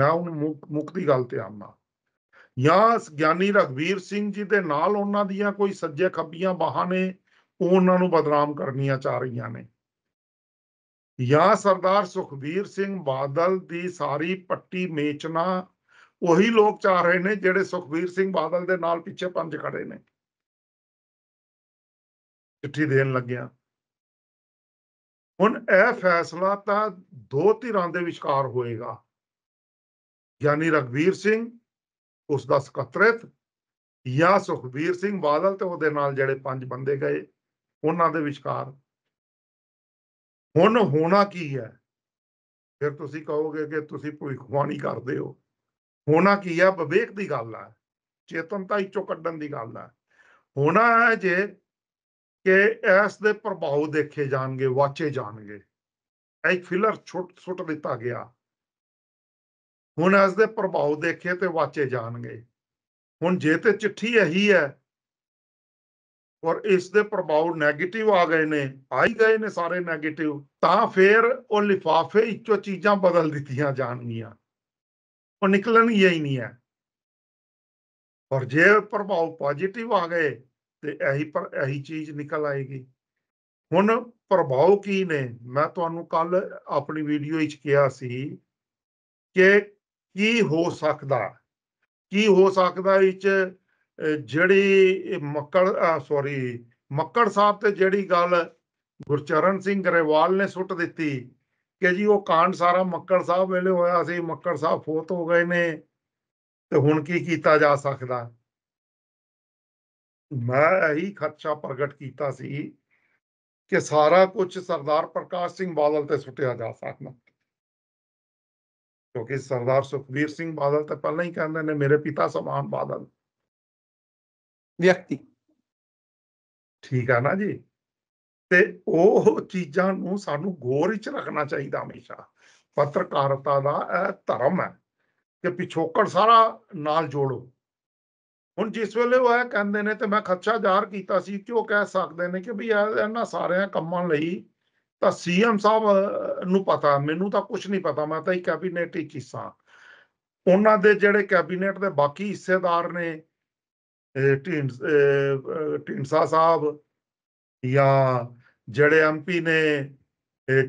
ਮੈਂ ਉਹਨੂੰ ਮੁੱਖ ਦੀ ਗੱਲ ਤੇ ਆਉਣਾ ਜਾਂ ਗਿਆਨੀ ਰਗਵੀਰ ਸਿੰਘ ਜੀ ਦੇ ਨਾਲ ਉਹਨਾਂ ਦੀਆਂ ਕੋਈ ਸੱਜੇ ਖੱਬੀਆਂ ਬਾਹਾਂ ਨੇ ਉਹ ਉਹਨਾਂ ਨੂੰ ਬਦਨਾਮ ਕਰਨੀਆਂ ਚਾਹ ਰਹੀਆਂ ਨੇ ਜਾਂ ਸਰਦਾਰ ਸੁਖਵੀਰ ਸਿੰਘ ਬਾਦਲ ਦੀ ਸਾਰੀ ਪੱਟੀ ਮੇਚਣਾ ਉਹੀ ਲੋਕ ਚਾਹ ਰਹੇ ਨੇ ਜਿਹੜੇ ਸੁਖਵੀਰ ਸਿੰਘ ਬਾਦਲ ਦੇ ਨਾਲ ਪਿੱਛੇ ਪੰਜ ਖੜੇ ਨੇ ਚਿੱਠੀ ਦੇਣ ਲੱਗਿਆ ਹੁਣ ਇਹ ਫੈਸਲਾ ਤਾਂ ਦੋ ਧਿਰਾਂ ਦੇ ਵਿਚਕਾਰ ਹੋਏਗਾ ਯਾਨੀ ਰਗਵੀਰ ਸਿੰਘ ਉਸ ਦਾ ਸਕੱਤਰਤ ਜਾਂ ਸੁਖਵੀਰ ਸਿੰਘ ਬਾਦਲ ਤੇ ਉਹਦੇ ਨਾਲ ਜਿਹੜੇ ਪੰਜ ਬੰਦੇ ਗਏ ਉਹਨਾਂ ਦੇ ਵਿਚਕਾਰ ਹੁਣ ਹੋਣਾ ਕੀ ਹੈ ਫਿਰ ਤੁਸੀਂ ਕਹੋਗੇ ਕਿ ਤੁਸੀਂ ਭੁਖਵਾਨੀ ਕਰਦੇ ਹੋ ਹੋਣਾ ਕੀ ਹੈ ਵਿਵੇਕ ਦੀ ਗੱਲ ਹੈ ਚੇਤਨਤਾ ਵਿੱਚੋਂ ਕੱਢਣ ਦੀ ਗੱਲ ਹੈ ਹੋਣਾ ਹੈ ਜੇ ਕਿ ਇਸ ਦੇ ਪ੍ਰਭਾਵ ਦੇਖੇ ਜਾਣਗੇ ਵਾਚੇ ਜਾਣਗੇ ਇੱਕ ਫਿਲਰ ਛੁੱਟ ਸੁੱਟ ਦਿੱਤਾ ਗਿਆ ਹੁਣ ਇਸ ਦੇ ਪ੍ਰਭਾਵ ਦੇਖੇ ਤੇ ਵਾਚੇ ਜਾਣਗੇ ਹੁਣ ਜੇ ਤੇ ਚਿੱਠੀ ਇਹੀ ਹੈ ਔਰ ਇਸ ਦੇ ਪ੍ਰਭਾਵ 네ਗੇਟਿਵ ਆ ਗਏ ਨੇ ਆਈ ਗਏ ਨੇ ਸਾਰੇ 네ਗੇਟਿਵ ਤਾਂ ਫੇਰ ਉਹ ਲਿਫਾਫੇ ਇੱਚੋ ਚੀਜ਼ਾਂ ਬਦਲ ਦਿੱਤੀਆਂ ਜਾਣਗੀਆਂ ਉਹ ਨਿਕਲਣ ਹੀ ਨਹੀਂ ਹੈ ਔਰ ਜੇ ਪ੍ਰਭਾਵ ਪੋਜੀਟਿਵ ਆ ਗਏ ਤੇ ਇਹੀ ਪਰ ਇਹੀ ਚੀਜ਼ ਨਿਕਲ ਆਏਗੀ ਹੁਣ ਪ੍ਰਭਾਵ ਕੀ ਨੇ ਮੈਂ ਤੁਹਾਨੂੰ ਕੱਲ ਆਪਣੀ ਵੀਡੀਓ ਵਿੱਚ ਕਿਹਾ ਸੀ ਕਿ ਕੀ ਹੋ ਸਕਦਾ ਕੀ ਹੋ ਸਕਦਾ ਵਿੱਚ ਜਿਹੜੀ ਮੱਕੜ ਸੌਰੀ ਮੱਕੜ ਸਾਹਿਬ ਤੇ ਜਿਹੜੀ ਗੱਲ ਗੁਰਚਰਨ ਸਿੰਘ ਗਰੇਵਾਲ ਨੇ ਸੁੱਟ ਦਿੱਤੀ ਕਿ ਜੀ ਉਹ ਕਾਂਡ ਸਾਰਾ ਮੱਕੜ ਸਾਹਿਬ ਵੇਲੇ ਹੋਇਆ ਸੀ ਮੱਕੜ ਸਾਹਿਬ ਫੋਤ ਹੋ ਗਏ ਨੇ ਤੇ ਹੁਣ ਕੀ ਕੀਤਾ ਜਾ ਸਕਦਾ ਮੈਂ ਇਹੀ ਖਰਚਾ ਪ੍ਰਗਟ ਕੀਤਾ ਸੀ ਕਿ ਸਾਰਾ ਕੁਝ ਸਰਦਾਰ ਪ੍ਰਕਾਸ਼ ਸਿੰਘ ਬਾਦਲ ਤੇ ਸੁੱਟਿਆ ਜਾ ਸਕਦਾ ਕਿਉਂਕਿ ਸਰਦਾਰ ਸੁਖਵੀਰ ਸਿੰਘ ਬਾਦਲ ਤਾਂ ਪਹਿਲਾਂ ਹੀ ਕਹਿੰਦੇ ਨੇ ਮੇਰੇ ਪਿਤਾ ਸਮਾਨ ਬਾਦਲ ਵਿਅਕਤੀ ਠੀਕ ਆ ਨਾ ਜੀ ਤੇ ਉਹ ਚੀਜ਼ਾਂ ਨੂੰ ਸਾਨੂੰ ਗੌਰ ਵਿੱਚ ਰੱਖਣਾ ਚਾਹੀਦਾ ਹਮੇਸ਼ਾ ਪੱਤਰਕਾਰਤਾ ਦਾ ਇਹ ਧਰਮ ਹੈ ਕਿ ਪਿਛੋਕੜ ਸਾਰਾ ਨਾਲ ਜੋੜੋ ਹੁਣ ਜਿਸ ਵੇਲੇ ਉਹ ਇਹ ਕਹਿੰਦੇ ਨੇ ਤੇ ਮੈਂ ਖਰਚਾ ਜ਼ਾਹਰ ਕੀਤਾ ਸੀ ਕਿ ਉਹ ਕਹਿ ਸਕਦੇ ਨੇ ਕਿ ਵੀ ਇਹਨਾਂ ਸਾਰਿਆਂ ਕੰਮਾਂ ਲਈ ਤਾਂ ਸੀਐਮ ਸਾਹਿਬ ਨੂੰ ਪਤਾ ਮੈਨੂੰ ਤਾਂ ਕੁਝ ਨਹੀਂ ਪਤਾ ਮੈਂ ਤਾਂ ਹੀ ਕੈਬਨਿਟ ਹੀ ਕਿਸਾ ਉਹਨਾਂ ਦੇ ਜਿਹੜੇ ਕੈਬਨਿਟ ਦੇ ਬਾਕੀ ਹਿੱਸੇਦਾਰ ਨੇ ਟਿੰਡਸਾ ਸਾਹਿਬ ਜਾਂ ਜਿਹੜੇ ਐਮਪੀ ਨੇ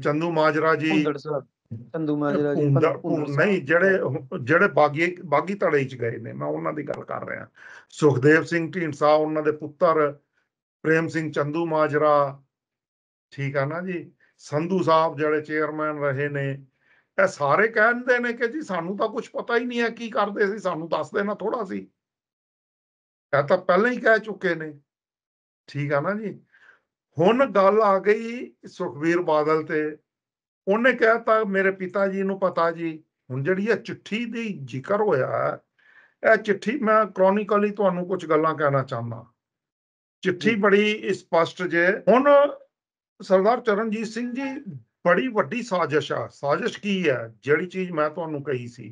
ਚੰਦੂ ਮਾਜਰਾ ਜੀ ਚੰਦੂ ਮਾਜਰਾ ਜੀ ਨਹੀਂ ਜਿਹੜੇ ਜਿਹੜੇ ਬਾਗੀ ਬਾਗੀ ਧੜੇ ਚ ਗਏ ਨੇ ਮੈਂ ਉਹਨਾਂ ਦੀ ਗੱਲ ਕਰ ਰਿਹਾ ਸੁਖਦੇਵ ਸਿੰਘ ਢੀਂਡਸਾ ਉਹਨਾਂ ਦੇ ਪੁੱਤਰ ਪ੍ਰੇਮ ਸਿੰਘ ਚੰਦੂ ਮਾਜਰਾ ਠੀਕ ਆ ਨਾ ਜੀ ਸੰਧੂ ਸਾਹਿਬ ਜਿਹੜੇ ਚੇਅਰਮੈਨ ਰਹੇ ਨੇ ਇਹ ਸਾਰੇ ਕਹਿੰਦੇ ਨੇ ਕਿ ਜੀ ਸਾਨੂੰ ਤਾਂ ਕੁਝ ਪਤਾ ਹੀ ਨਹੀਂ ਹੈ ਕੀ ਕਰਦੇ ਸੀ ਸਾਨੂੰ ਦੱਸ ਦੇਣਾ ਥੋੜਾ ਸੀ ਇਹ ਤਾਂ ਪਹਿਲਾਂ ਹੀ ਕਹਿ ਚੁੱਕੇ ਨੇ ਠੀਕ ਆ ਨਾ ਜੀ ਹੁਣ ਗੱਲ ਆ ਗਈ ਸੁਖਵੀਰ ਬਾਦਲ ਤੇ ਉਹਨੇ ਕਹਿਤਾ ਮੇਰੇ ਪਿਤਾ ਜੀ ਨੂੰ ਪਤਾ ਜੀ ਹੁਣ ਜਿਹੜੀ ਇਹ ਚਿੱਠੀ ਦੀ ਜ਼ਿਕਰ ਹੋਇਆ ਇਹ ਚਿੱਠੀ ਮੈਂ ਕ੍ਰੋਨਿਕਲੀ ਤੁਹਾਨੂੰ ਕੁਝ ਗੱਲਾਂ ਕਹਿਣਾ ਚਾਹੁੰਦਾ ਚਿੱਠੀ ਬੜੀ ਸਪਸ਼ਟ ਜੇ ਹੁਣ ਸਰਦਾਰ ਚਰਨਜੀਤ ਸਿੰਘ ਜੀ ਬੜੀ ਵੱਡੀ ਸਾਜ਼ਿਸ਼ ਆ ਸਾਜ਼ਿਸ਼ ਕੀ ਹੈ ਜਿਹੜੀ ਚੀਜ਼ ਮੈਂ ਤੁਹਾਨੂੰ ਕਹੀ ਸੀ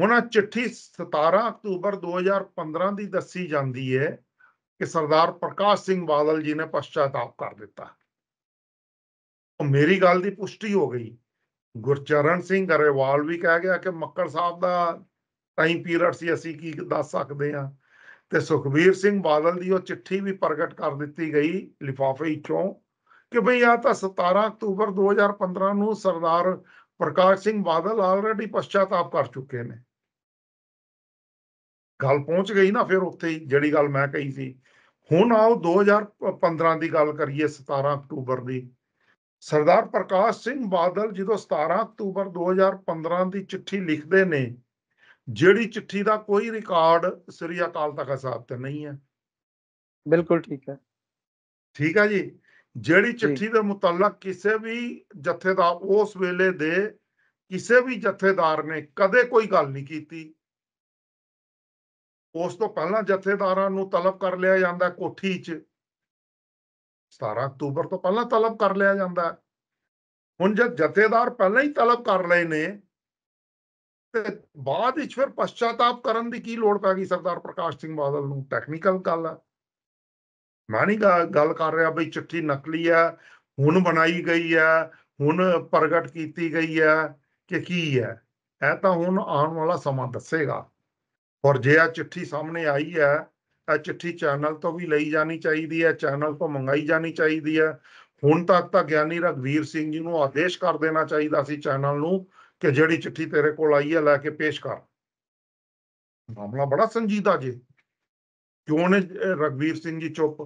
ਹੁਣ ਆ ਚਿੱਠੀ 17 ਅਕਤੂਬਰ 2015 ਦੀ ਦੱਸੀ ਜਾਂਦੀ ਹੈ ਕਿ ਸਰਦਾਰ ਪ੍ਰਕਾਸ਼ ਸਿੰਘ ਬਾਦਲ ਜੀ ਨੇ ਪਛਤਾਵਾ ਕਰ ਦਿੱਤਾ ਉਹ ਮੇਰੀ ਗੱਲ ਦੀ ਪੁਸ਼ਟੀ ਹੋ ਗਈ ਗੁਰਚਰਨ ਸਿੰਘ ਗਰੇਵਾਲ ਵੀ ਕਹਿ ਗਿਆ ਕਿ ਮੱਕੜ ਸਾਹਿਬ ਦਾ ਟਾਈਮ ਪੀਰੀਅਡ ਸੀ ਅਸੀਂ ਕੀ ਦੱਸ ਸਕਦੇ ਹਾਂ ਤੇ ਸੁਖਵੀਰ ਸਿੰਘ ਬਾਦਲ ਦੀ ਉਹ ਚਿੱਠੀ ਵੀ ਪ੍ਰਗਟ ਕਰ ਦਿੱਤੀ ਗਈ ਲਿਫਾਫੇ ਵਿੱਚੋਂ ਕਿ ਭਈ ਆ ਤਾਂ 17 ਅਕਤੂਬਰ 2015 ਨੂੰ ਸਰਦਾਰ ਪ੍ਰਕਾਸ਼ ਸਿੰਘ ਬਾਦਲ ਆਲਰੇਡੀ ਪਛਤਾਵਾ ਕਰ ਚੁੱਕੇ ਨੇ ਗੱਲ ਪਹੁੰਚ ਗਈ ਨਾ ਫਿਰ ਉੱਥੇ ਹੀ ਜਿਹੜੀ ਗੱਲ ਮੈਂ ਕਹੀ ਸੀ ਹੁਣ ਆਓ 2015 ਦੀ ਗੱਲ ਕਰੀਏ 17 ਅਕਤੂਬਰ ਦੀ ਸਰਦਾਰ ਪ੍ਰਕਾਸ਼ ਸਿੰਘ ਬਾਦਲ ਜਦੋਂ 17 ਅਕਤੂਬਰ 2015 ਦੀ ਚਿੱਠੀ ਲਿਖਦੇ ਨੇ ਜਿਹੜੀ ਚਿੱਠੀ ਦਾ ਕੋਈ ਰਿਕਾਰਡ ਸ੍ਰੀ ਅਕਾਲ ਤਖਤ ਸਾਹਿਬ ਤੇ ਨਹੀਂ ਹੈ ਬਿਲਕੁਲ ਠੀਕ ਹੈ ਠੀਕ ਹੈ ਜੀ ਜਿਹੜੀ ਚਿੱਠੀ ਦੇ ਮੁਤਲਕ ਕਿਸੇ ਵੀ ਜਥੇਦਾਰ ਉਸ ਵੇਲੇ ਦੇ ਕਿਸੇ ਵੀ ਜਥੇਦਾਰ ਨੇ ਕਦੇ ਕੋਈ ਗੱਲ ਨਹੀਂ ਕੀਤੀ ਉਸ ਤੋਂ ਪਹਿਲਾਂ ਜਥੇਦਾਰਾਂ ਨੂੰ ਤਲਬ ਕਰ ਲਿਆ ਜਾਂਦਾ ਕੋਠੀ 'ਚ 17 ਅਕਤੂਬਰ ਤੋਂ ਪਹਿਲਾਂ ਤਲਬ ਕਰ ਲਿਆ ਜਾਂਦਾ ਹੁਣ ਜਦ ਜਥੇਦਾਰ ਪਹਿਲਾਂ ਹੀ ਤਲਬ ਕਰ ਲਏ ਨੇ ਤੇ ਬਾਅਦ ਵਿੱਚ ਫਿਰ ਪਛਤਾਤਾਪ ਕਰਨ ਦੀ ਕੀ ਲੋੜ ਪੈ ਗਈ ਸਰਦਾਰ ਪ੍ਰਕਾਸ਼ ਸਿੰਘ ਬਾਦਲ ਨੂੰ ਟੈਕਨੀਕਲ ਗੱਲ ਆ ਮੈਂ ਨਹੀਂ ਗੱਲ ਕਰ ਰਿਹਾ ਬਈ ਚਿੱਠੀ ਨਕਲੀ ਆ ਹੁਣ ਬਣਾਈ ਗਈ ਆ ਹੁਣ ਪ੍ਰਗਟ ਕੀਤੀ ਗਈ ਆ ਕਿ ਕੀ ਹੈ ਇਹ ਤਾਂ ਹੁਣ ਆਉਣ ਵਾਲਾ ਸਮਾਂ ਦੱਸੇਗਾ ਔਰ ਜੇ ਆ ਚਿੱਠੀ ਸਾਹਮਣੇ ਆਈ ਹੈ ਇਹ ਚਿੱਠੀ ਚੈਨਲ ਤੋਂ ਵੀ ਲਈ ਜਾਣੀ ਚਾਹੀਦੀ ਹੈ ਚੈਨਲ ਤੋਂ ਮੰਗਾਈ ਜਾਣੀ ਚਾਹੀਦੀ ਹੈ ਹੁਣ ਤੱਕ ਤਾਂ ਗਿਆਨੀ ਰਗਵੀਰ ਸਿੰਘ ਜੀ ਨੂੰ ਆਦੇਸ਼ ਕਰ ਦੇਣਾ ਚਾਹੀਦਾ ਸੀ ਚੈਨਲ ਨੂੰ ਕਿ ਜਿਹੜੀ ਚਿੱਠੀ ਤੇਰੇ ਕੋਲ ਆਈ ਹੈ ਲੈ ਕੇ ਪੇਸ਼ ਕਰ ਮਾਮਲਾ ਬੜਾ ਸੰਜੀਦਾ ਜੀ ਕਿਉਂ ਨੇ ਰਗਵੀਰ ਸਿੰਘ ਜੀ ਚੁੱਪ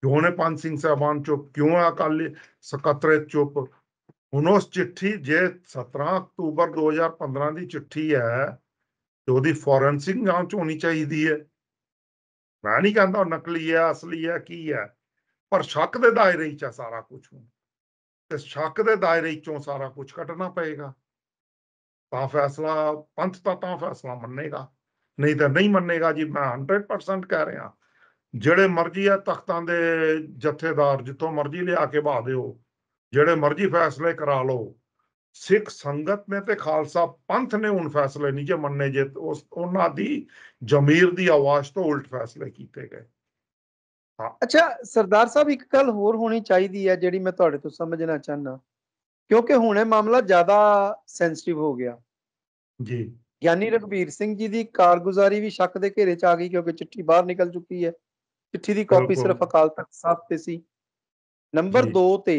ਕਿਉਂ ਨੇ ਪੰਜ ਸਿੰਘ ਸਾਹਿਬਾਨ ਚੁੱਪ ਕਿਉਂ ਆ ਕੱਲ ਸਕੱਤਰੇ ਚੁੱਪ ਹੁਣ ਉਸ ਚਿੱਠੀ ਜੇ 17 ਅਕਤੂਬਰ 2015 ਦੀ ਚਿੱਠੀ ਹੈ ਤੇ ਉਹਦੀ ਫੋਰੈਂਸਿਕ ਜਾਂਚ ਹੋਣੀ ਚਾਹੀਦੀ ਹੈ ਮੈਂ ਨਹੀਂ ਕਹਿੰਦਾ ਨਕਲੀ ਹੈ ਅਸਲੀ ਹੈ ਕੀ ਹੈ ਪਰ ਸ਼ੱਕ ਦੇ ਦਾਇਰੇ 'ਚ ਸਾਰਾ ਕੁਝ ਹੁਣ ਤੇ ਸ਼ੱਕ ਦੇ ਦਾਇਰੇ 'ਚੋਂ ਸਾਰਾ ਕੁਝ ਕੱਟਣਾ ਪਏਗਾ ਤਾਂ ਫੈਸਲਾ ਪੰਥ ਤਾਂ ਤਾਂ ਫੈਸਲਾ ਮੰਨੇਗਾ ਨਹੀਂ ਤਾਂ ਨਹੀਂ ਮੰਨੇਗਾ ਜੀ ਮੈਂ 100% ਕਹਿ ਰਿਹਾ ਜਿਹੜੇ ਮਰਜ਼ੀ ਆ ਤਖਤਾਂ ਦੇ ਜਥੇਦਾਰ ਜਿੱਥੋਂ ਮਰਜ਼ੀ ਲਿਆ ਕੇ ਬਾਹ ਦਿਓ ਜਿਹੜੇ ਮਰਜ਼ੀ ਫੈਸਲੇ ਕਰਾ ਲਓ ਸਿੱਖ ਸੰਗਤ ਨੇ ਤੇ ਖਾਲਸਾ ਪੰਥ ਨੇ ਉਹਨ ਫੈਸਲੇ ਨਹੀਂ ਜੇ ਮੰਨੇ ਜੇ ਉਸ ਉਹਨਾਂ ਦੀ ਜਮੀਰ ਦੀ ਆਵਾਜ਼ ਤੋਂ ਉਲਟ ਫੈਸਲੇ ਕੀਤੇ ਗਏ ਅੱਛਾ ਸਰਦਾਰ ਸਾਹਿਬ ਇੱਕ ਗੱਲ ਹੋਰ ਹੋਣੀ ਚਾਹੀਦੀ ਹੈ ਜਿਹੜੀ ਮੈਂ ਤੁਹਾਡੇ ਤੋਂ ਸਮਝਣਾ ਚਾਹਨਾ ਕਿਉਂਕਿ ਹੁਣੇ ਮਾਮਲਾ ਜ਼ਿਆਦਾ ਸੈਂਸਿਟਿਵ ਹੋ ਗਿਆ ਜੀ ਗਿਆਨੀ ਰਘਬੀਰ ਸਿੰਘ ਜੀ ਦੀ ਕਾਰਗੁਜ਼ਾਰੀ ਵੀ ਸ਼ੱਕ ਦੇ ਘੇਰੇ 'ਚ ਆ ਗਈ ਕਿਉਂਕਿ ਚਿੱਠੀ ਬਾਹਰ ਨਿਕਲ ਚੁੱਕੀ ਹੈ ਚਿੱਠੀ ਦੀ ਕਾਪੀ ਸਿਰਫ ਅਕਾਲ ਤਖਤ ਸਾਹਿਬ ਤੇ ਸੀ ਨੰਬਰ 2 ਤੇ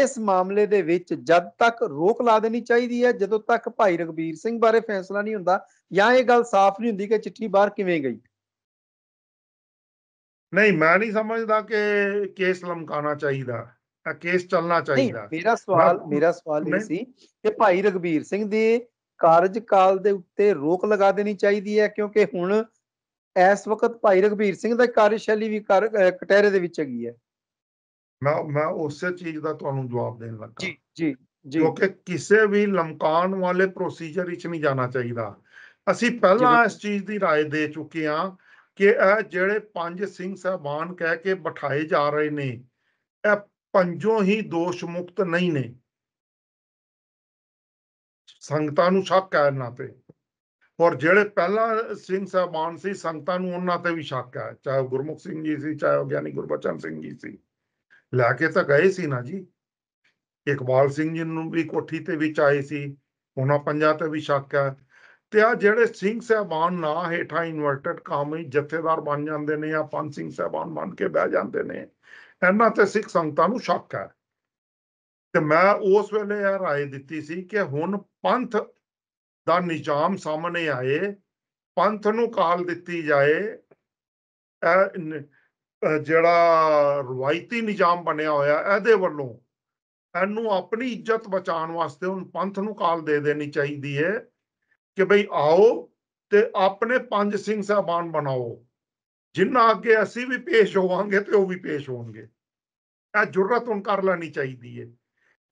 ਇਸ ਮਾਮਲੇ ਦੇ ਵਿੱਚ ਜਦ ਤੱਕ ਰੋਕ ਲਾ ਦੇਣੀ ਚਾਹੀਦੀ ਹੈ ਜਦੋਂ ਤੱਕ ਭਾਈ ਰਗਬੀਰ ਸਿੰਘ ਬਾਰੇ ਫੈਸਲਾ ਨਹੀਂ ਹੁੰਦਾ ਜਾਂ ਇਹ ਗੱਲ ਸਾਫ਼ ਨਹੀਂ ਹੁੰਦੀ ਕਿ ਚਿੱਠੀ ਬਾਹਰ ਕਿਵੇਂ ਗਈ ਨਹੀਂ ਮੈਂ ਨਹੀਂ ਸਮਝਦਾ ਕਿ ਕੇਸ ਲਮਕਾਣਾ ਚਾਹੀਦਾ ਤਾਂ ਕੇਸ ਚੱਲਣਾ ਚਾਹੀਦਾ ਮੇਰਾ ਸਵਾਲ ਮੇਰਾ ਸਵਾਲ ਇਹ ਸੀ ਕਿ ਭਾਈ ਰਗਬੀਰ ਸਿੰਘ ਦੇ ਕਾਰਜਕਾਲ ਦੇ ਉੱਤੇ ਰੋਕ ਲਗਾ ਦੇਣੀ ਚਾਹੀਦੀ ਹੈ ਕਿਉਂਕਿ ਹੁਣ ਇਸ ਵਕਤ ਭਾਈ ਰਗਵੀਰ ਸਿੰਘ ਦਾ ਕਾਰਜਸ਼ੈਲੀ ਵੀ ਕਟਹਿਰੇ ਦੇ ਵਿੱਚ ਹੈਗੀ ਹੈ ਮੈਂ ਮੈਂ ਉਸੇ ਚੀਜ਼ ਦਾ ਤੁਹਾਨੂੰ ਜਵਾਬ ਦੇਣ ਲੱਗਾ ਜੀ ਜੀ ਜੀ ਕਿਉਂਕਿ ਕਿਸੇ ਵੀ ਲਮਕਾਨ ਵਾਲੇ ਪ੍ਰੋਸੀਜਰ ਵਿੱਚ ਨਹੀਂ ਜਾਣਾ ਚਾਹੀਦਾ ਅਸੀਂ ਪਹਿਲਾਂ ਇਸ ਚੀਜ਼ ਦੀ رائے ਦੇ ਚੁੱਕੇ ਹਾਂ ਕਿ ਇਹ ਜਿਹੜੇ ਪੰਜ ਸਿੰਘ ਸਾਹਿਬਾਨ ਕਹਿ ਕੇ ਬਿਠਾਏ ਜਾ ਰਹੇ ਨੇ ਇਹ ਪੰਜੋਂ ਹੀ ਦੋਸ਼ ਮੁਕਤ ਨਹੀਂ ਨੇ ਸੰਗਤਾਂ ਨੂੰ ਸ਼ੱਕ ਹੈ ਇਹਨਾਂ ਤੇ ਔਰ ਜਿਹੜੇ ਪਹਿਲਾਂ ਸਿੰਘ ਸਾਹਿਬਾਨ ਸੀ ਸੰਗਤਾਂ ਨੂੰ ਉਹਨਾਂ ਤੇ ਵੀ ਸ਼ੱਕ ਹੈ ਚਾਹੇ ਗੁਰਮੁਖ ਸਿੰਘ ਜੀ ਸੀ ਚਾਹੇ ਗਿਆਨੀ ਗੁਰਬਚਨ ਸਿੰਘ ਜੀ ਸੀ ਲੈ ਕੇ ਤਾਂ ਗਏ ਸੀ ਨਾ ਜੀ ਇਕਬਾਲ ਸਿੰਘ ਜੀ ਨੂੰ ਵੀ ਕੋਠੀ ਤੇ ਵਿੱਚ ਆਏ ਸੀ ਉਹਨਾਂ ਪੰਜਾਂ ਤੇ ਵੀ ਸ਼ੱਕ ਹੈ ਤੇ ਆ ਜਿਹੜੇ ਸਿੰਘ ਸਾਹਿਬਾਨ ਨਾ ਹੇਠਾਂ ਇਨਵਰਟਡ ਕਾਮੇ ਜਥੇਦਾਰ ਬਣ ਜਾਂਦੇ ਨੇ ਆ ਪੰਜ ਸਿੰਘ ਸਾਹਿਬਾਨ ਬਣ ਕੇ ਬਹਿ ਜਾਂਦੇ ਨੇ ਇਹਨਾਂ ਤੇ ਸਿੱਖ ਸੰਗਤਾਂ ਨੂੰ ਸ਼ੱਕ ਹੈ ਤੇ ਮੈਂ ਉਸ ਵੇਲੇ ਇਹ رائے ਦਿੱਤੀ ਸੀ ਕਿ ਹੁਣ ਪੰਥ ਦਾ ਨਿਜ਼ਾਮ ਸਾਹਮਣੇ ਆਏ ਪੰਥ ਨੂੰ ਕਾਲ ਦਿੱਤੀ ਜਾਏ ਜਿਹੜਾ ਰਵਾਇਤੀ ਨਿਜ਼ਾਮ ਬਣਿਆ ਹੋਇਆ ਇਹਦੇ ਵੱਲੋਂ ਇਹਨੂੰ ਆਪਣੀ ਇੱਜ਼ਤ ਬਚਾਉਣ ਵਾਸਤੇ ਹੁਣ ਪੰਥ ਨੂੰ ਕਾਲ ਦੇ ਦੇਣੀ ਚਾਹੀਦੀ ਹੈ ਕਿ ਭਈ ਆਓ ਤੇ ਆਪਣੇ ਪੰਜ ਸਿੰਘ ਸਾਹਿਬਾਨ ਬਣਾਓ ਜਿੰਨਾ ਅੱਗੇ ਅਸੀਂ ਵੀ ਪੇਸ਼ ਹੋਵਾਂਗੇ ਤੇ ਉਹ ਵੀ ਪੇਸ਼ ਹੋਣਗੇ ਇਹ ਜੁਰਤ ਹੁਣ ਕਰ ਲੈਣੀ ਚਾਹੀਦੀ ਹੈ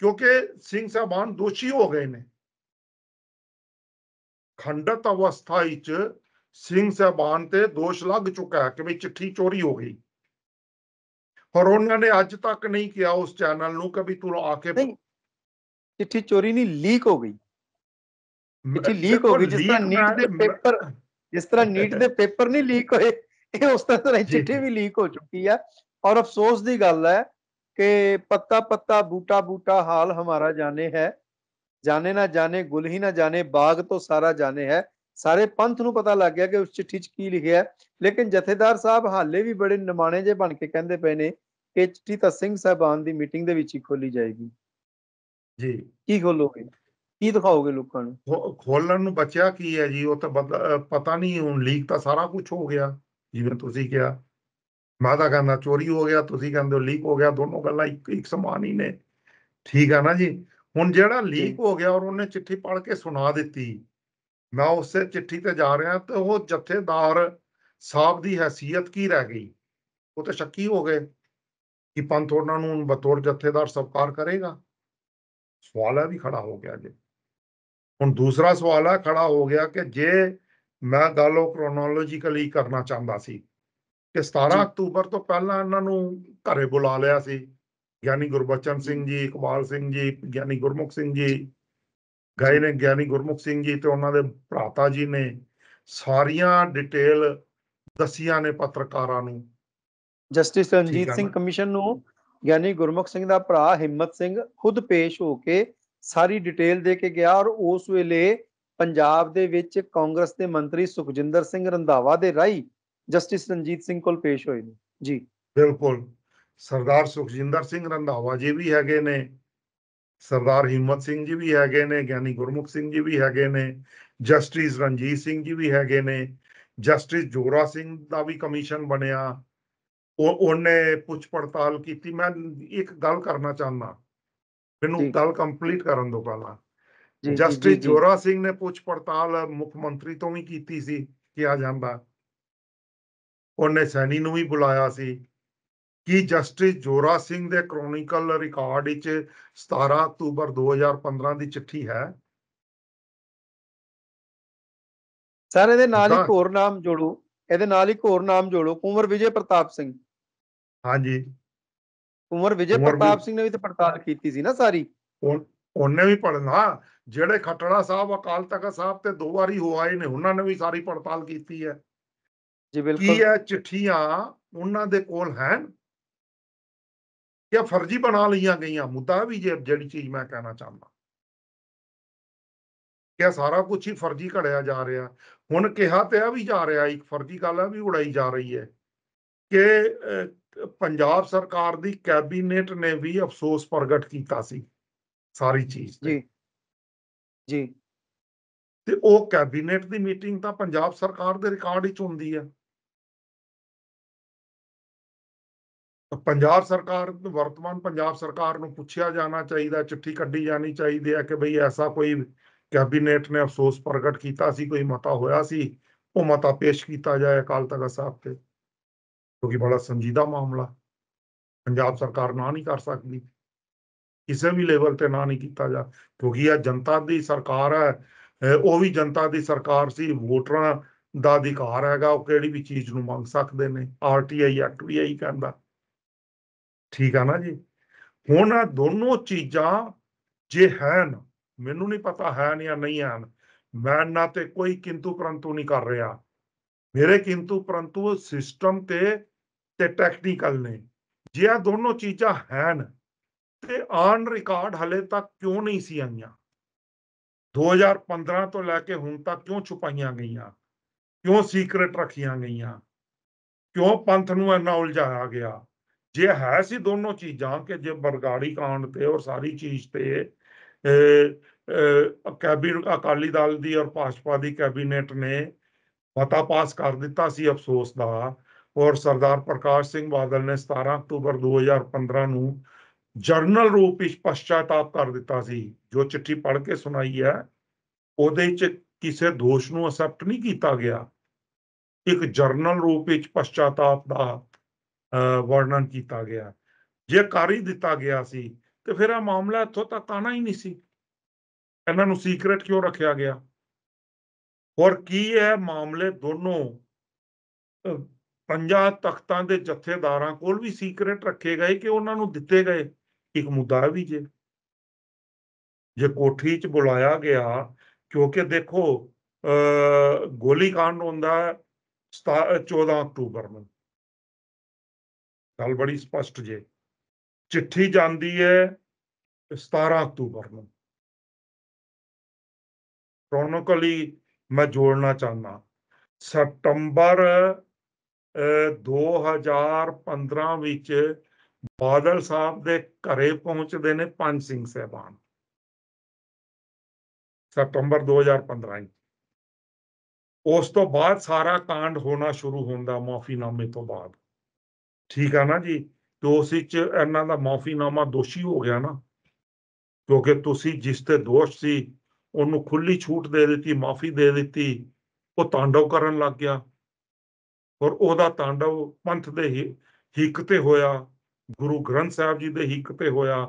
ਕਿਉਂਕਿ ਸਿੰਘ ਸਾਹਿਬਾਨ ਦੋਸ਼ੀ ਹੋ ਗਏ ਨੇ ਖੰਡਤ ਅਵਸਥਾ ਵਿੱਚ ਸਿੰਘ ਸਾਹਿਬਾਨ ਤੇ ਦੋਸ਼ ਲੱਗ ਚੁੱਕਾ ਹੈ ਕਿ ਵੀ ਚਿੱਠੀ ਚੋਰੀ ਹੋ ਗਈ ਪਰ ਉਹਨਾਂ ਨੇ ਅੱਜ ਤੱਕ ਨਹੀਂ ਕਿਹਾ ਉਸ ਚੈਨਲ ਨੂੰ ਕਿ ਵੀ ਤੂੰ ਆ ਕੇ ਚਿੱਠੀ ਚੋਰੀ ਨਹੀਂ ਲੀਕ ਹੋ ਗਈ ਚਿੱਠੀ ਲੀਕ ਹੋ ਗਈ ਜਿਸ ਤਰ੍ਹਾਂ ਨੀਟ ਦੇ ਪੇਪਰ ਜਿਸ ਤਰ੍ਹਾਂ ਨੀਟ ਦੇ ਪੇਪਰ ਨਹੀਂ ਲੀਕ ਹੋਏ ਇਹ ਉਸ ਤਰ੍ਹਾਂ ਚਿੱਠੀ ਵੀ ਲੀਕ ਹੋ ਚੁੱਕੀ ਆ ਔਰ ਅਫਸੋਸ ਦੀ ਗੱਲ ਹੈ ਕਿ ਪੱਤਾ ਪੱਤਾ ਬੂਟਾ ਬੂਟਾ ਹਾਲ ਹਮਾਰਾ ਜਾਣੇ ਹੈ ਜਾਣੇ ਨਾ ਜਾਣੇ ਗੁਲ ਹੀ ਨਾ ਜਾਣੇ ਬਾਗ ਤੋਂ ਸਾਰਾ ਜਾਣੇ ਹੈ ਸਾਰੇ ਪੰਥ ਨੂੰ ਪਤਾ ਲੱਗ ਗਿਆ ਕਿ ਉਸ ਚਿੱਠੀ 'ਚ ਕੀ ਲਿਖਿਆ ਲੇਕਿਨ ਜਥੇਦਾਰ ਸਾਹਿਬ ਹਾਲੇ ਵੀ ਬੜੇ ਨਿਮਾਣੇ ਜੇ ਬਣ ਕੇ ਕਹਿੰਦੇ ਪਏ ਨੇ ਕਿ ਚਿੱਠੀ ਤਾਂ ਸਿੰਘ ਸਾਹਿਬਾਨ ਦੀ ਮੀਟਿੰਗ ਦੇ ਵਿੱਚ ਹੀ ਖੋਲੀ ਜਾਏਗੀ ਜੀ ਕੀ ਖੋਲੋਗੇ ਕੀ ਦਿਖਾਓਗੇ ਲੋਕਾਂ ਨੂੰ ਖੋਲਣ ਨੂੰ ਬਚਿਆ ਕੀ ਹੈ ਜੀ ਉਹ ਤਾਂ ਪਤਾ ਨਹੀਂ ਹੁਣ ਲੀਕ ਤਾਂ ਸਾਰਾ ਕੁਝ ਹੋ ਗਿਆ ਜਿਵੇਂ ਤੁਸੀਂ ਕਿਹਾ ਮਾਤਾ ਕਹਿੰਦਾ ਚੋਰੀ ਹੋ ਗਿਆ ਤੁਸੀਂ ਕਹਿੰਦੇ ਹੋ ਲੀਕ ਹੋ ਗਿਆ ਦੋਨੋਂ ਗੱਲਾਂ ਇੱਕ ਇੱਕ ਸਮਾਨ ਹੀ ਨੇ ਠੀਕ ਆ ਨਾ ਜੀ ਹੁਣ ਜਿਹੜਾ ਲੀਕ ਹੋ ਗਿਆ ਔਰ ਉਹਨੇ ਚਿੱਠੀ ਪੜ ਕੇ ਸੁਣਾ ਦਿੱਤੀ ਮੈਂ ਉਸੇ ਚਿੱਠੀ ਤੇ ਜਾ ਰਿਹਾ ਤੇ ਉਹ ਜਥੇਦਾਰ ਸਾਹਿਬ ਦੀ ਹیثیت ਕੀ ਰਹਿ ਗਈ ਉਹ ਤਾਂ ਸ਼ੱਕੀ ਹੋ ਗਏ ਕਿ ਪੰਥ ਉਹਨਾਂ ਨੂੰ ਬਤੌਰ ਜਥੇਦਾਰ ਸਵਾਰ ਕਰੇਗਾ ਸਵਾਲ ਆ ਵੀ ਖੜਾ ਹੋ ਗਿਆ ਜੇ ਹੁਣ ਦੂਸਰਾ ਸਵਾਲ ਆ ਖੜਾ ਹੋ ਗਿਆ ਕਿ ਜੇ ਮੈਂ ਗੱਲ ਉਹ ਕ੍ਰੋਨੋਲੋਜੀਕਲੀ ਕਰਨਾ ਚਾਹੁੰਦਾ ਸੀ ਕਿ 17 ਅਕਤੂਬਰ ਤੋਂ ਪਹਿਲਾਂ ਇਹਨਾਂ ਨੂੰ ਘਰੇ ਬੁਲਾ ਲਿਆ ਸੀ ਗਿਆਨੀ ਗੁਰਬਚਨ ਸਿੰਘ ਜੀ ਇਕਬਾਲ ਸਿੰਘ ਜੀ ਗਿਆਨੀ ਗੁਰਮੁਖ ਸਿੰਘ ਜੀ ਗਏ ਨੇ ਗਿਆਨੀ ਗੁਰਮੁਖ ਸਿੰਘ ਜੀ ਤੇ ਉਹਨਾਂ ਦੇ ਭਰਾਤਾ ਜੀ ਨੇ ਸਾਰੀਆਂ ਡਿਟੇਲ ਦਸੀਆਂ ਨੇ ਪੱਤਰਕਾਰਾਂ ਨੂੰ ਜਸਟਿਸ ਰਣਜੀਤ ਸਿੰਘ ਕਮਿਸ਼ਨ ਨੂੰ ਗਿਆਨੀ ਗੁਰਮੁਖ ਸਿੰਘ ਦਾ ਭਰਾ ਹਿੰਮਤ ਸਿੰਘ ਖੁਦ ਪੇਸ਼ ਹੋ ਕੇ ਸਾਰੀ ਡਿਟੇਲ ਦੇ ਕੇ ਗਿਆ ਔਰ ਉਸ ਵੇਲੇ ਪੰਜਾਬ ਦੇ ਵਿੱਚ ਕਾਂਗਰਸ ਦੇ ਮੰਤਰੀ ਸੁਖਜਿੰਦਰ ਸਿੰਘ ਰੰਧਾਵਾ ਦੇ ਰਾਈ ਜਸਟਿਸ ਰਣਜੀਤ ਸਿੰਘ ਕੋਲ ਪੇਸ਼ ਹੋਏ ਨੇ ਜੀ ਬਿਲਕੁਲ ਸਰਦਾਰ ਸੁਖਜਿੰਦਰ ਸਿੰਘ ਰੰਧਾਵਾ ਜੀ ਵੀ ਹੈਗੇ ਨੇ ਸਰਦਾਰ ਹਿੰਮਤ ਸਿੰਘ ਜੀ ਵੀ ਹੈਗੇ ਨੇ ਗਿਆਨੀ ਗੁਰਮੁਖ ਸਿੰਘ ਜੀ ਵੀ ਹੈਗੇ ਨੇ ਜਸਟਿਸ ਰਣਜੀਤ ਸਿੰਘ ਜੀ ਵੀ ਹੈਗੇ ਨੇ ਜਸਟਿਸ ਜੋਰਾ ਸਿੰਘ ਦਾ ਵੀ ਕਮਿਸ਼ਨ ਬਣਿਆ ਉਹ ਉਹਨੇ ਪੁੱਛ ਪੜਤਾਲ ਕੀਤੀ ਮੈਂ ਇੱਕ ਗੱਲ ਕਰਨਾ ਚਾਹੁੰਦਾ ਮੈਨੂੰ ਗੱਲ ਕੰਪਲੀਟ ਕਰਨ ਦਿਓ ਪਹਿਲਾਂ ਜਸਟਿਸ ਜੋਰਾ ਸਿੰਘ ਨੇ ਪੁੱਛ ਪੜਤਾਲ ਮੁੱਖ ਮੰਤਰੀ ਤੋਂ ਵੀ ਕੀਤੀ ਸੀ ਕਿ ਆ ਜਾਂਦਾ ਉਹਨੇ ਸੈਣੀ ਨੂੰ ਵੀ ਬੁਲਾਇਆ ਸੀ ਕਿ ਜਸਟਿਸ ਜੋਰਾ ਸਿੰਘ ਦੇ ਕ੍ਰੋਨਿਕਲ ਰਿਕਾਰਡ ਵਿੱਚ 17 ਅਕਤੂਬਰ 2015 ਦੀ ਚਿੱਠੀ ਹੈ ਸਰ ਇਹਦੇ ਨਾਲ ਇੱਕ ਹੋਰ ਨਾਮ ਜੋੜੋ ਇਹਦੇ ਨਾਲ ਇੱਕ ਹੋਰ ਨਾਮ ਜੋੜੋ ਕੁਮਰ ਵਿਜੇ ਪ੍ਰਤਾਪ ਸਿੰਘ ਹਾਂਜੀ ਕੁਮਰ ਵਿਜੇ ਪ੍ਰਤਾਪ ਸਿੰਘ ਨੇ ਵੀ ਤਾਂ ਪੜਤਾਲ ਕੀਤੀ ਸੀ ਨਾ ਸਾਰੀ ਉਹਨੇ ਵੀ ਪੜਨਾ ਜਿਹੜੇ ਖਟੜਾ ਸਾਹਿਬ ਅਕਾਲ ਤਖਤ ਸਾਹਿਬ ਤੇ ਦੋ ਵਾਰੀ ਆਏ ਨੇ ਉਹਨਾਂ ਨੇ ਵੀ ਸਾਰੀ ਪੜਤਾਲ ਕੀਤੀ ਹੈ ਜੀ ਬਿਲਕੁਲ ਕੀ ਇਹ ਚਿੱਠੀਆਂ ਉਹਨਾਂ ਦੇ ਕੋਲ ਹਨ ਕਿਆ ਫਰਜ਼ੀ ਬਣਾ ਲਈਆਂ ਗਈਆਂ ਮੁੱਦਾ ਵੀ ਜੇ ਜਿਹੜੀ ਚੀਜ਼ ਮੈਂ ਕਹਿਣਾ ਚਾਹੁੰਦਾ ਕਿਆ ਸਾਰਾ ਕੁਝ ਹੀ ਫਰਜ਼ੀ ਘੜਿਆ ਜਾ ਰਿਹਾ ਹੁਣ ਕਿਹਾ ਤੇ ਆ ਵੀ ਜਾ ਰਿਹਾ ਇੱਕ ਫਰਜ਼ੀ ਗੱਲ ਆ ਵੀ ਉਡਾਈ ਜਾ ਰਹੀ ਹੈ ਕਿ ਪੰਜਾਬ ਸਰਕਾਰ ਦੀ ਕੈਬਨਿਟ ਨੇ ਵੀ ਅਫਸੋਸ ਪ੍ਰਗਟ ਕੀਤਾ ਸੀ ਸਾਰੀ ਚੀਜ਼ ਜੀ ਜੀ ਤੇ ਉਹ ਕੈਬਨਿਟ ਦੀ ਮੀਟਿੰਗ ਤਾਂ ਪੰਜਾਬ ਸਰਕਾਰ ਦੇ ਰਿਕਾਰਡ ਵਿੱਚ ਹੁੰਦੀ ਹੈ ਪੰਜਾਬ ਸਰਕਾਰ ਵਰਤਮਾਨ ਪੰਜਾਬ ਸਰਕਾਰ ਨੂੰ ਪੁੱਛਿਆ ਜਾਣਾ ਚਾਹੀਦਾ ਚਿੱਠੀ ਕੱਢੀ ਜਾਣੀ ਚਾਹੀਦੀ ਹੈ ਕਿ ਭਈ ਐਸਾ ਕੋਈ ਕੈਬਨਿਟ ਨੇ ਅਫਸੋਸ ਪ੍ਰਗਟ ਕੀਤਾ ਸੀ ਕੋਈ ਮਤਾ ਹੋਇਆ ਸੀ ਉਹ ਮਤਾ ਪੇਸ਼ ਕੀਤਾ ਜਾਏ ਅਕਾਲ ਤਖਤ ਸਾਹਿਬ ਤੇ ਕਿਉਂਕਿ ਬੜਾ ਸੰਜੀਦਾ ਮਾਮਲਾ ਪੰਜਾਬ ਸਰਕਾਰ ਨਾ ਨਹੀਂ ਕਰ ਸਕਦੀ ਕਿਸੇ ਵੀ ਲੈਵਲ ਤੇ ਨਾ ਨਹੀਂ ਕੀਤਾ ਜਾ ਕਿਉਂਕਿ ਇਹ ਜਨਤਾ ਦੀ ਸਰਕਾਰ ਹੈ ਉਹ ਵੀ ਜਨਤਾ ਦੀ ਸਰਕਾਰ ਸੀ ਵੋਟਰਾਂ ਦਾ ਅਧਿਕਾਰ ਹੈਗਾ ਉਹ ਕਿਹੜੀ ਵੀ ਚੀਜ਼ ਨੂੰ ਮੰਗ ਸਕਦੇ ਨੇ ਆਰਟੀਆਈ ਐਕਟ ਵੀ ਇਹੀ ਕਹਿੰਦਾ ਠੀਕ ਆ ਨਾ ਜੀ ਹੁਣ ਆ ਦੋਨੋਂ ਚੀਜ਼ਾਂ ਜੇ ਹਨ ਮੈਨੂੰ ਨਹੀਂ ਪਤਾ ਹੈ ਜਾਂ ਨਹੀਂ ਹਨ ਮੈਂ ਨਾ ਤੇ ਕੋਈ ਕਿੰਤੂ ਪਰੰਤੂ ਨਹੀਂ ਕਰ ਰਿਹਾ ਮੇਰੇ ਕਿੰਤੂ ਪਰੰਤੂ ਸਿਸਟਮ ਤੇ ਤੇ ਟੈਕਨੀਕਲ ਨੇ ਜੇ ਆ ਦੋਨੋਂ ਚੀਜ਼ਾਂ ਹਨ ਤੇ ਆਨ ਰਿਕਾਰਡ ਹਲੇ ਤੱਕ ਕਿਉਂ ਨਹੀਂ ਸੀ ਆਈਆਂ 2015 ਤੋਂ ਲੈ ਕੇ ਹੁਣ ਤੱਕ ਕਿਉਂ ਛੁਪਾਈਆਂ ਗਈਆਂ ਕਿਉਂ ਸੀਕ੍ਰੇਟ ਰੱਖੀਆਂ ਗਈਆਂ ਕਿਉਂ ਪੰਥ ਨੂੰ ਇੰਨਾ ਉਲਝਾਇਆ ਗਿਆ ਜੇ ਹੈ ਸੀ ਦੋਨੋਂ ਚੀਜ਼ਾਂ ਕਿ ਜੇ ਬਰਗਾੜੀ ਕਾਂਡ ਤੇ ਔਰ ਸਾਰੀ ਚੀਜ਼ ਤੇ ਕੈਬਿਨ ਅਕਾਲੀ ਦਲ ਦੀ ਔਰ ਭਾਜਪਾ ਦੀ ਕੈਬਨਿਟ ਨੇ ਮਤਾ ਪਾਸ ਕਰ ਦਿੱਤਾ ਸੀ ਅਫਸੋਸ ਦਾ ਔਰ ਸਰਦਾਰ ਪ੍ਰਕਾਸ਼ ਸਿੰਘ ਬਾਦਲ ਨੇ 17 ਅਕਤੂਬਰ 2015 ਨੂੰ ਜਰਨਲ ਰੂਪ ਵਿੱਚ ਪਛਤਾਤਾਪ ਕਰ ਦਿੱਤਾ ਸੀ ਜੋ ਚਿੱਠੀ ਪੜ੍ਹ ਕੇ ਸੁਣਾਈ ਹੈ ਉਹਦੇ ਵਿੱਚ ਕਿਸੇ ਦੋਸ਼ ਨੂੰ ਅਸੈਪਟ ਨਹੀਂ ਕੀਤਾ ਗਿਆ ਇੱਕ ਜਰਨਲ ਰੂਪ ਵਿੱਚ ਪਛਤਾਤਾਪ ਦਾ ਵਰਣਨ ਕੀਤਾ ਗਿਆ ਜੇ ਕਰ ਹੀ ਦਿੱਤਾ ਗਿਆ ਸੀ ਤੇ ਫਿਰ ਆ ਮਾਮਲਾ ਇੱਥੋਂ ਤੱਕ ਆਣਾ ਹੀ ਨਹੀਂ ਸੀ ਇਹਨਾਂ ਨੂੰ ਸੀਕ੍ਰੇਟ ਕਿਉਂ ਰੱਖਿਆ ਗਿਆ ਔਰ ਕੀ ਹੈ ਮਾਮਲੇ ਦੋਨੋਂ ਪੰਜਾ ਤਖਤਾਂ ਦੇ ਜਥੇਦਾਰਾਂ ਕੋਲ ਵੀ ਸੀਕ੍ਰੇਟ ਰੱਖੇ ਗਏ ਕਿ ਉਹਨਾਂ ਨੂੰ ਦਿੱਤੇ ਗਏ ਇੱਕ ਮੁੱਦਾ ਵੀ ਜੇ ਜੇ ਕੋਠੀ 'ਚ ਬੁਲਾਇਆ ਗਿਆ ਕਿਉਂਕਿ ਦੇਖੋ ਗੋਲੀ ਕਾਂਡ ਹੁੰਦਾ 14 ਅਕਤੂਬਰ ਨੂੰ ਗੱਲ ਬੜੀ ਸਪਸ਼ਟ ਜੇ ਚਿੱਠੀ ਜਾਂਦੀ ਹੈ 17 ਅਕਤੂਬਰ ਨੂੰ ਕ੍ਰੋਨੋਕਲੀ ਮੈਂ ਜੋੜਨਾ ਚਾਹੁੰਦਾ ਸਤੰਬਰ 2015 ਵਿੱਚ ਬਾਦਲ ਸਾਹਿਬ ਦੇ ਘਰੇ ਪਹੁੰਚਦੇ ਨੇ ਪੰਜ ਸਿੰਘ ਸਹਿਬਾਨ ਸਤੰਬਰ 2015 ਉਸ ਤੋਂ ਬਾਅਦ ਸਾਰਾ ਕਾਂਡ ਹੋਣਾ ਸ਼ੁਰੂ ਹੁੰਦਾ ਮਾਫੀਨਾਮੇ ਤੋਂ ਬਾਅਦ ਠੀਕ ਆ ਨਾ ਜੀ ਤੇ ਉਸ ਵਿੱਚ ਇਹਨਾਂ ਦਾ ਮਾਫੀਨਾਮਾ ਦੋਸ਼ੀ ਹੋ ਗਿਆ ਨਾ ਕਿਉਂਕਿ ਤੁਸੀਂ ਜਿਸ ਤੇ ਦੋਸ਼ ਸੀ ਉਹਨੂੰ ਖੁੱਲੀ ਛੂਟ ਦੇ ਦਿੱਤੀ ਮਾਫੀ ਦੇ ਦਿੱਤੀ ਉਹ ਤਾਂਡਵ ਕਰਨ ਲੱਗ ਗਿਆ ਔਰ ਉਹਦਾ ਤਾਂਡਵ ਪੰਥ ਦੇ ਹਿੱਕ ਤੇ ਹੋਇਆ ਗੁਰੂ ਗ੍ਰੰਥ ਸਾਹਿਬ ਜੀ ਦੇ ਹਿੱਕ ਤੇ ਹੋਇਆ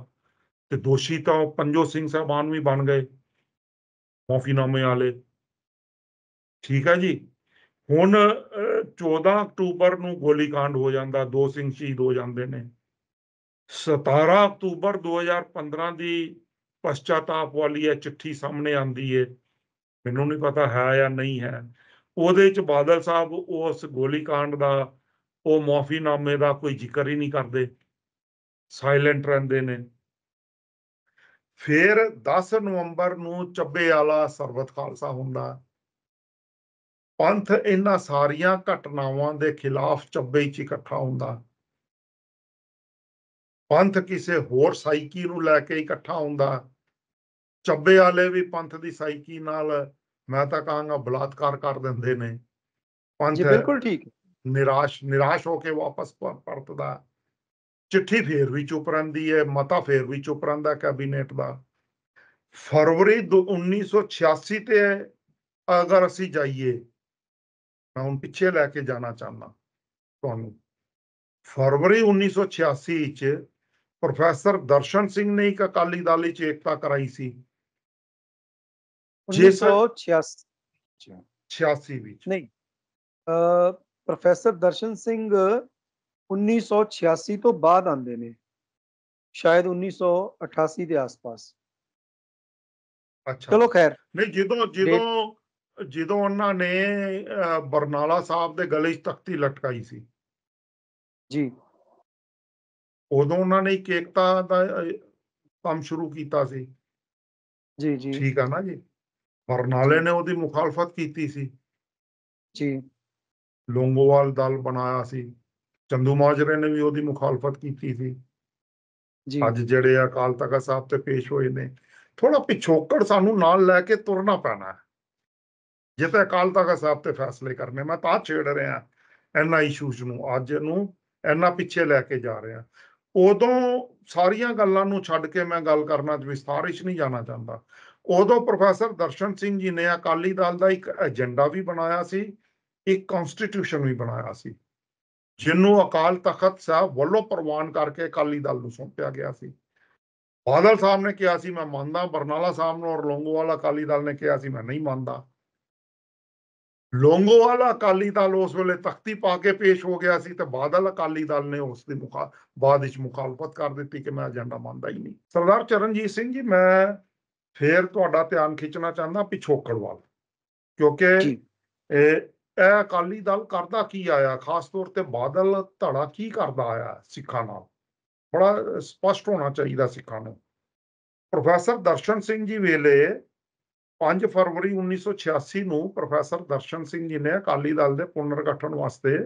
ਤੇ ਦੋਸ਼ੀ ਤਾਂ ਪੰਜੋ ਸਿੰਘ ਸਾਹਿਬਾਨ ਵੀ ਬਣ ਗਏ ਮਾਫੀਨਾਮੇ ਵਾਲੇ ਠੀਕ ਆ ਜੀ ਹੁਣ 14 ਅਕਤੂਬਰ ਨੂੰ ਗੋਲੀकांड ਹੋ ਜਾਂਦਾ ਦੋ ਸਿੰਘ ਸ਼ਹੀਦ ਹੋ ਜਾਂਦੇ ਨੇ 17 ਅਕਤੂਬਰ 2015 ਦੀ ਪਛਤਾਤਾਪ ਵਾਲੀ ਇਹ ਚਿੱਠੀ ਸਾਹਮਣੇ ਆਂਦੀ ਏ ਮੈਨੂੰ ਨਹੀਂ ਪਤਾ ਹੈ ਜਾਂ ਨਹੀਂ ਹੈ ਉਹਦੇ ਚ ਬਾਦਲ ਸਾਹਿਬ ਉਸ ਗੋਲੀकांड ਦਾ ਉਹ ਮਾਫੀਨਾਮੇ ਦਾ ਕੋਈ ਜ਼ਿਕਰ ਹੀ ਨਹੀਂ ਕਰਦੇ ਸਾਇਲੈਂਟ ਰਹਿੰਦੇ ਨੇ ਫਿਰ 10 ਨਵੰਬਰ ਨੂੰ ਚੱਬੇ ਵਾਲਾ ਸਰਬਤ ਖਾਲਸਾ ਹੁੰਦਾ ਪੰਥ ਇਹਨਾਂ ਸਾਰੀਆਂ ਘਟਨਾਵਾਂ ਦੇ ਖਿਲਾਫ ਚੱਬੇ 'ਚ ਇਕੱਠਾ ਹੁੰਦਾ ਪੰਥ ਕਿਸੇ ਹੋਰ ਸਾਈਕੀ ਨੂੰ ਲੈ ਕੇ ਇਕੱਠਾ ਹੁੰਦਾ ਚੱਬੇ ਵਾਲੇ ਵੀ ਪੰਥ ਦੀ ਸਾਈਕੀ ਨਾਲ ਮੈਂ ਤਾਂ ਕਹਾਂਗਾ ਬਲਾਤਕਾਰ ਕਰ ਦਿੰਦੇ ਨੇ ਪੰਥ ਜੀ ਬਿਲਕੁਲ ਠੀਕ ਨਿਰਾਸ਼ ਨਿਰਾਸ਼ ਹੋ ਕੇ ਵਾਪਸ ਪਰਤਦਾ ਚਿੱਠੀ ਫੇਰ ਵੀ ਚੁੱਪ ਰਹਿੰਦੀ ਹੈ ਮਤਾ ਫੇਰ ਵੀ ਚੁੱਪ ਰਹਿੰਦਾ ਕੈਬਨਿਟ ਦਾ ਫਰਵਰੀ 1986 ਤੇ ਅਗਰ ਅਸੀਂ ਜਾਈਏ ਮੈਂ ਹੁਣ ਪਿੱਛੇ ਲੈ ਕੇ ਜਾਣਾ ਚਾਹੁੰਦਾ ਤੁਹਾਨੂੰ ਫਰਵਰੀ 1986 ਚ ਪ੍ਰੋਫੈਸਰ ਦਰਸ਼ਨ ਸਿੰਘ ਨੇ ਇੱਕ ਅਕਾਲੀ ਦਲ ਵਿੱਚ ਏਕਤਾ ਕਰਾਈ ਸੀ 1986 86 ਵਿੱਚ ਨਹੀਂ ਅ ਪ੍ਰੋਫੈਸਰ ਦਰਸ਼ਨ ਸਿੰਘ 1986 ਤੋਂ ਬਾਅਦ ਆਂਦੇ ਨੇ ਸ਼ਾਇਦ 1988 ਦੇ ਆਸ-ਪਾਸ ਅੱਛਾ ਚਲੋ ਖੈਰ ਨਹੀਂ ਜਦੋਂ ਜਦੋਂ ਜਦੋਂ ਉਹਨਾਂ ਨੇ ਬਰਨਾਲਾ ਸਾਹਿਬ ਦੇ ਗਲੇ 'ਚ ਤਖਤੀ ਲਟਕਾਈ ਸੀ ਜੀ ਉਦੋਂ ਉਹਨਾਂ ਨੇ ਇਕਤਾ ਦਾ ਕੰਮ ਸ਼ੁਰੂ ਕੀਤਾ ਸੀ ਜੀ ਜੀ ਠੀਕ ਆ ਨਾ ਜੀ ਬਰਨਾਲੇ ਨੇ ਉਹਦੀ ਮੁਖਾਲਫਤ ਕੀਤੀ ਸੀ ਜੀ ਲੋਂਗੋਵਾਲ ਦਲ ਬਣਾਇਆ ਸੀ ਚੰਦੂ ਮਾਜਰੇ ਨੇ ਵੀ ਉਹਦੀ ਮੁਖਾਲਫਤ ਕੀਤੀ ਸੀ ਜੀ ਅੱਜ ਜਿਹੜੇ ਕਾਲ ਤਖਤ ਸਾਹਿਬ ਤੇ ਪੇਸ਼ ਹੋਏ ਨੇ ਥੋੜਾ ਪਿਛੋਕੜ ਸਾਨੂੰ ਨਾਲ ਲੈ ਕੇ ਤੁਰਨਾ ਪੈਣਾ ਹੈ ਜੇ ਤਾਂ ਅਕਾਲ ਤਖਤ ਸਾਹਿਬ ਤੇ ਫੈਸਲੇ ਕਰਨੇ ਮੈਂ ਤਾਂ ਛੇੜ ਰਿਹਾ ਐਨਾ ਇਸ਼ੂਜ਼ ਨੂੰ ਅੱਜ ਨੂੰ ਐਨਾ ਪਿੱਛੇ ਲੈ ਕੇ ਜਾ ਰਿਹਾ ਉਦੋਂ ਸਾਰੀਆਂ ਗੱਲਾਂ ਨੂੰ ਛੱਡ ਕੇ ਮੈਂ ਗੱਲ ਕਰਨਾ ਚ ਵਿਸਥਾਰਿਸ਼ ਨਹੀਂ ਜਾਣਾ ਚਾਹੁੰਦਾ ਉਦੋਂ ਪ੍ਰੋਫੈਸਰ ਦਰਸ਼ਨ ਸਿੰਘ ਜੀ ਨੇ ਅਕਾਲੀ ਦਲ ਦਾ ਇੱਕ ਏਜੰਡਾ ਵੀ ਬਣਾਇਆ ਸੀ ਇੱਕ ਕਨਸਟੀਟਿਊਸ਼ਨ ਵੀ ਬਣਾਇਆ ਸੀ ਜਿਹਨੂੰ ਅਕਾਲ ਤਖਤ ਸਾਹਿਬ ਵੱਲੋਂ ਪ੍ਰਵਾਨ ਕਰਕੇ ਅਕਾਲੀ ਦਲ ਨੂੰ ਸੌਂਪਿਆ ਗਿਆ ਸੀ ਬਾਦਲ ਸਾਹਿਬ ਨੇ ਕਿਹਾ ਸੀ ਮੈਂ ਮੰਨਦਾ ਬਰਨਾਲਾ ਸਾਹਿਬ ਨੂੰ ਔਰ ਲੋਂਗੋਵਾਲਾ ਅਕਾਲੀ ਦਲ ਨੇ ਕਿਹਾ ਸੀ ਮੈਂ ਨਹੀਂ ਮੰਨਦਾ ਵਾਲਾ ਅਕਾਲੀ ਦਲ ਉਸ ਵੇਲੇ ਤਖਤੀ ਪਾ ਕੇ ਪੇਸ਼ ਹੋ ਗਿਆ ਸੀ ਤੇ ਬਾਦਲ ਅਕਾਲੀ ਦਲ ਨੇ ਉਸ ਦੇ ਮੁਖਾ ਬਾਅਦ ਵਿੱਚ ਮੁਖਾਲਫਤ ਕਰ ਦਿੱਤੀ ਕਿ ਮੈਂ ਏਜੰਡਾ ਮੰਨਦਾ ਹੀ ਨਹੀਂ ਸਰਦਾਰ ਚਰਨਜੀਤ ਸਿੰਘ ਜੀ ਮੈਂ ਫੇਰ ਤੁਹਾਡਾ ਧਿਆਨ ਖਿੱਚਣਾ ਚਾਹੁੰਦਾ ਪਿਛੋਕੜ ਵੱਲ ਕਿਉਂਕਿ ਇਹ ਇਹ ਅਕਾਲੀ ਦਲ ਕਰਦਾ ਕੀ ਆਇਆ ਖਾਸ ਤੌਰ ਤੇ ਬਾਦਲ ਧੜਾ ਕੀ ਕਰਦਾ ਆਇਆ ਸਿੱਖਾਂ ਨਾਲ ਬੜਾ ਸਪਸ਼ਟ ਹੋਣਾ ਚਾਹੀਦਾ ਸਿੱਖਾਂ ਨੂੰ ਪ੍ਰੋਫੈਸਰ ਦਰਸ਼ਨ ਸਿੰਘ ਜੀ ਵੇਲੇ 5 ਫਰਵਰੀ 1986 ਨੂੰ ਪ੍ਰੋਫੈਸਰ ਦਰਸ਼ਨ ਸਿੰਘ ਜੀ ਨੇ ਅਕਾਲੀ ਦਲ ਦੇ ਪੁਨਰਗਠਨ ਵਾਸਤੇ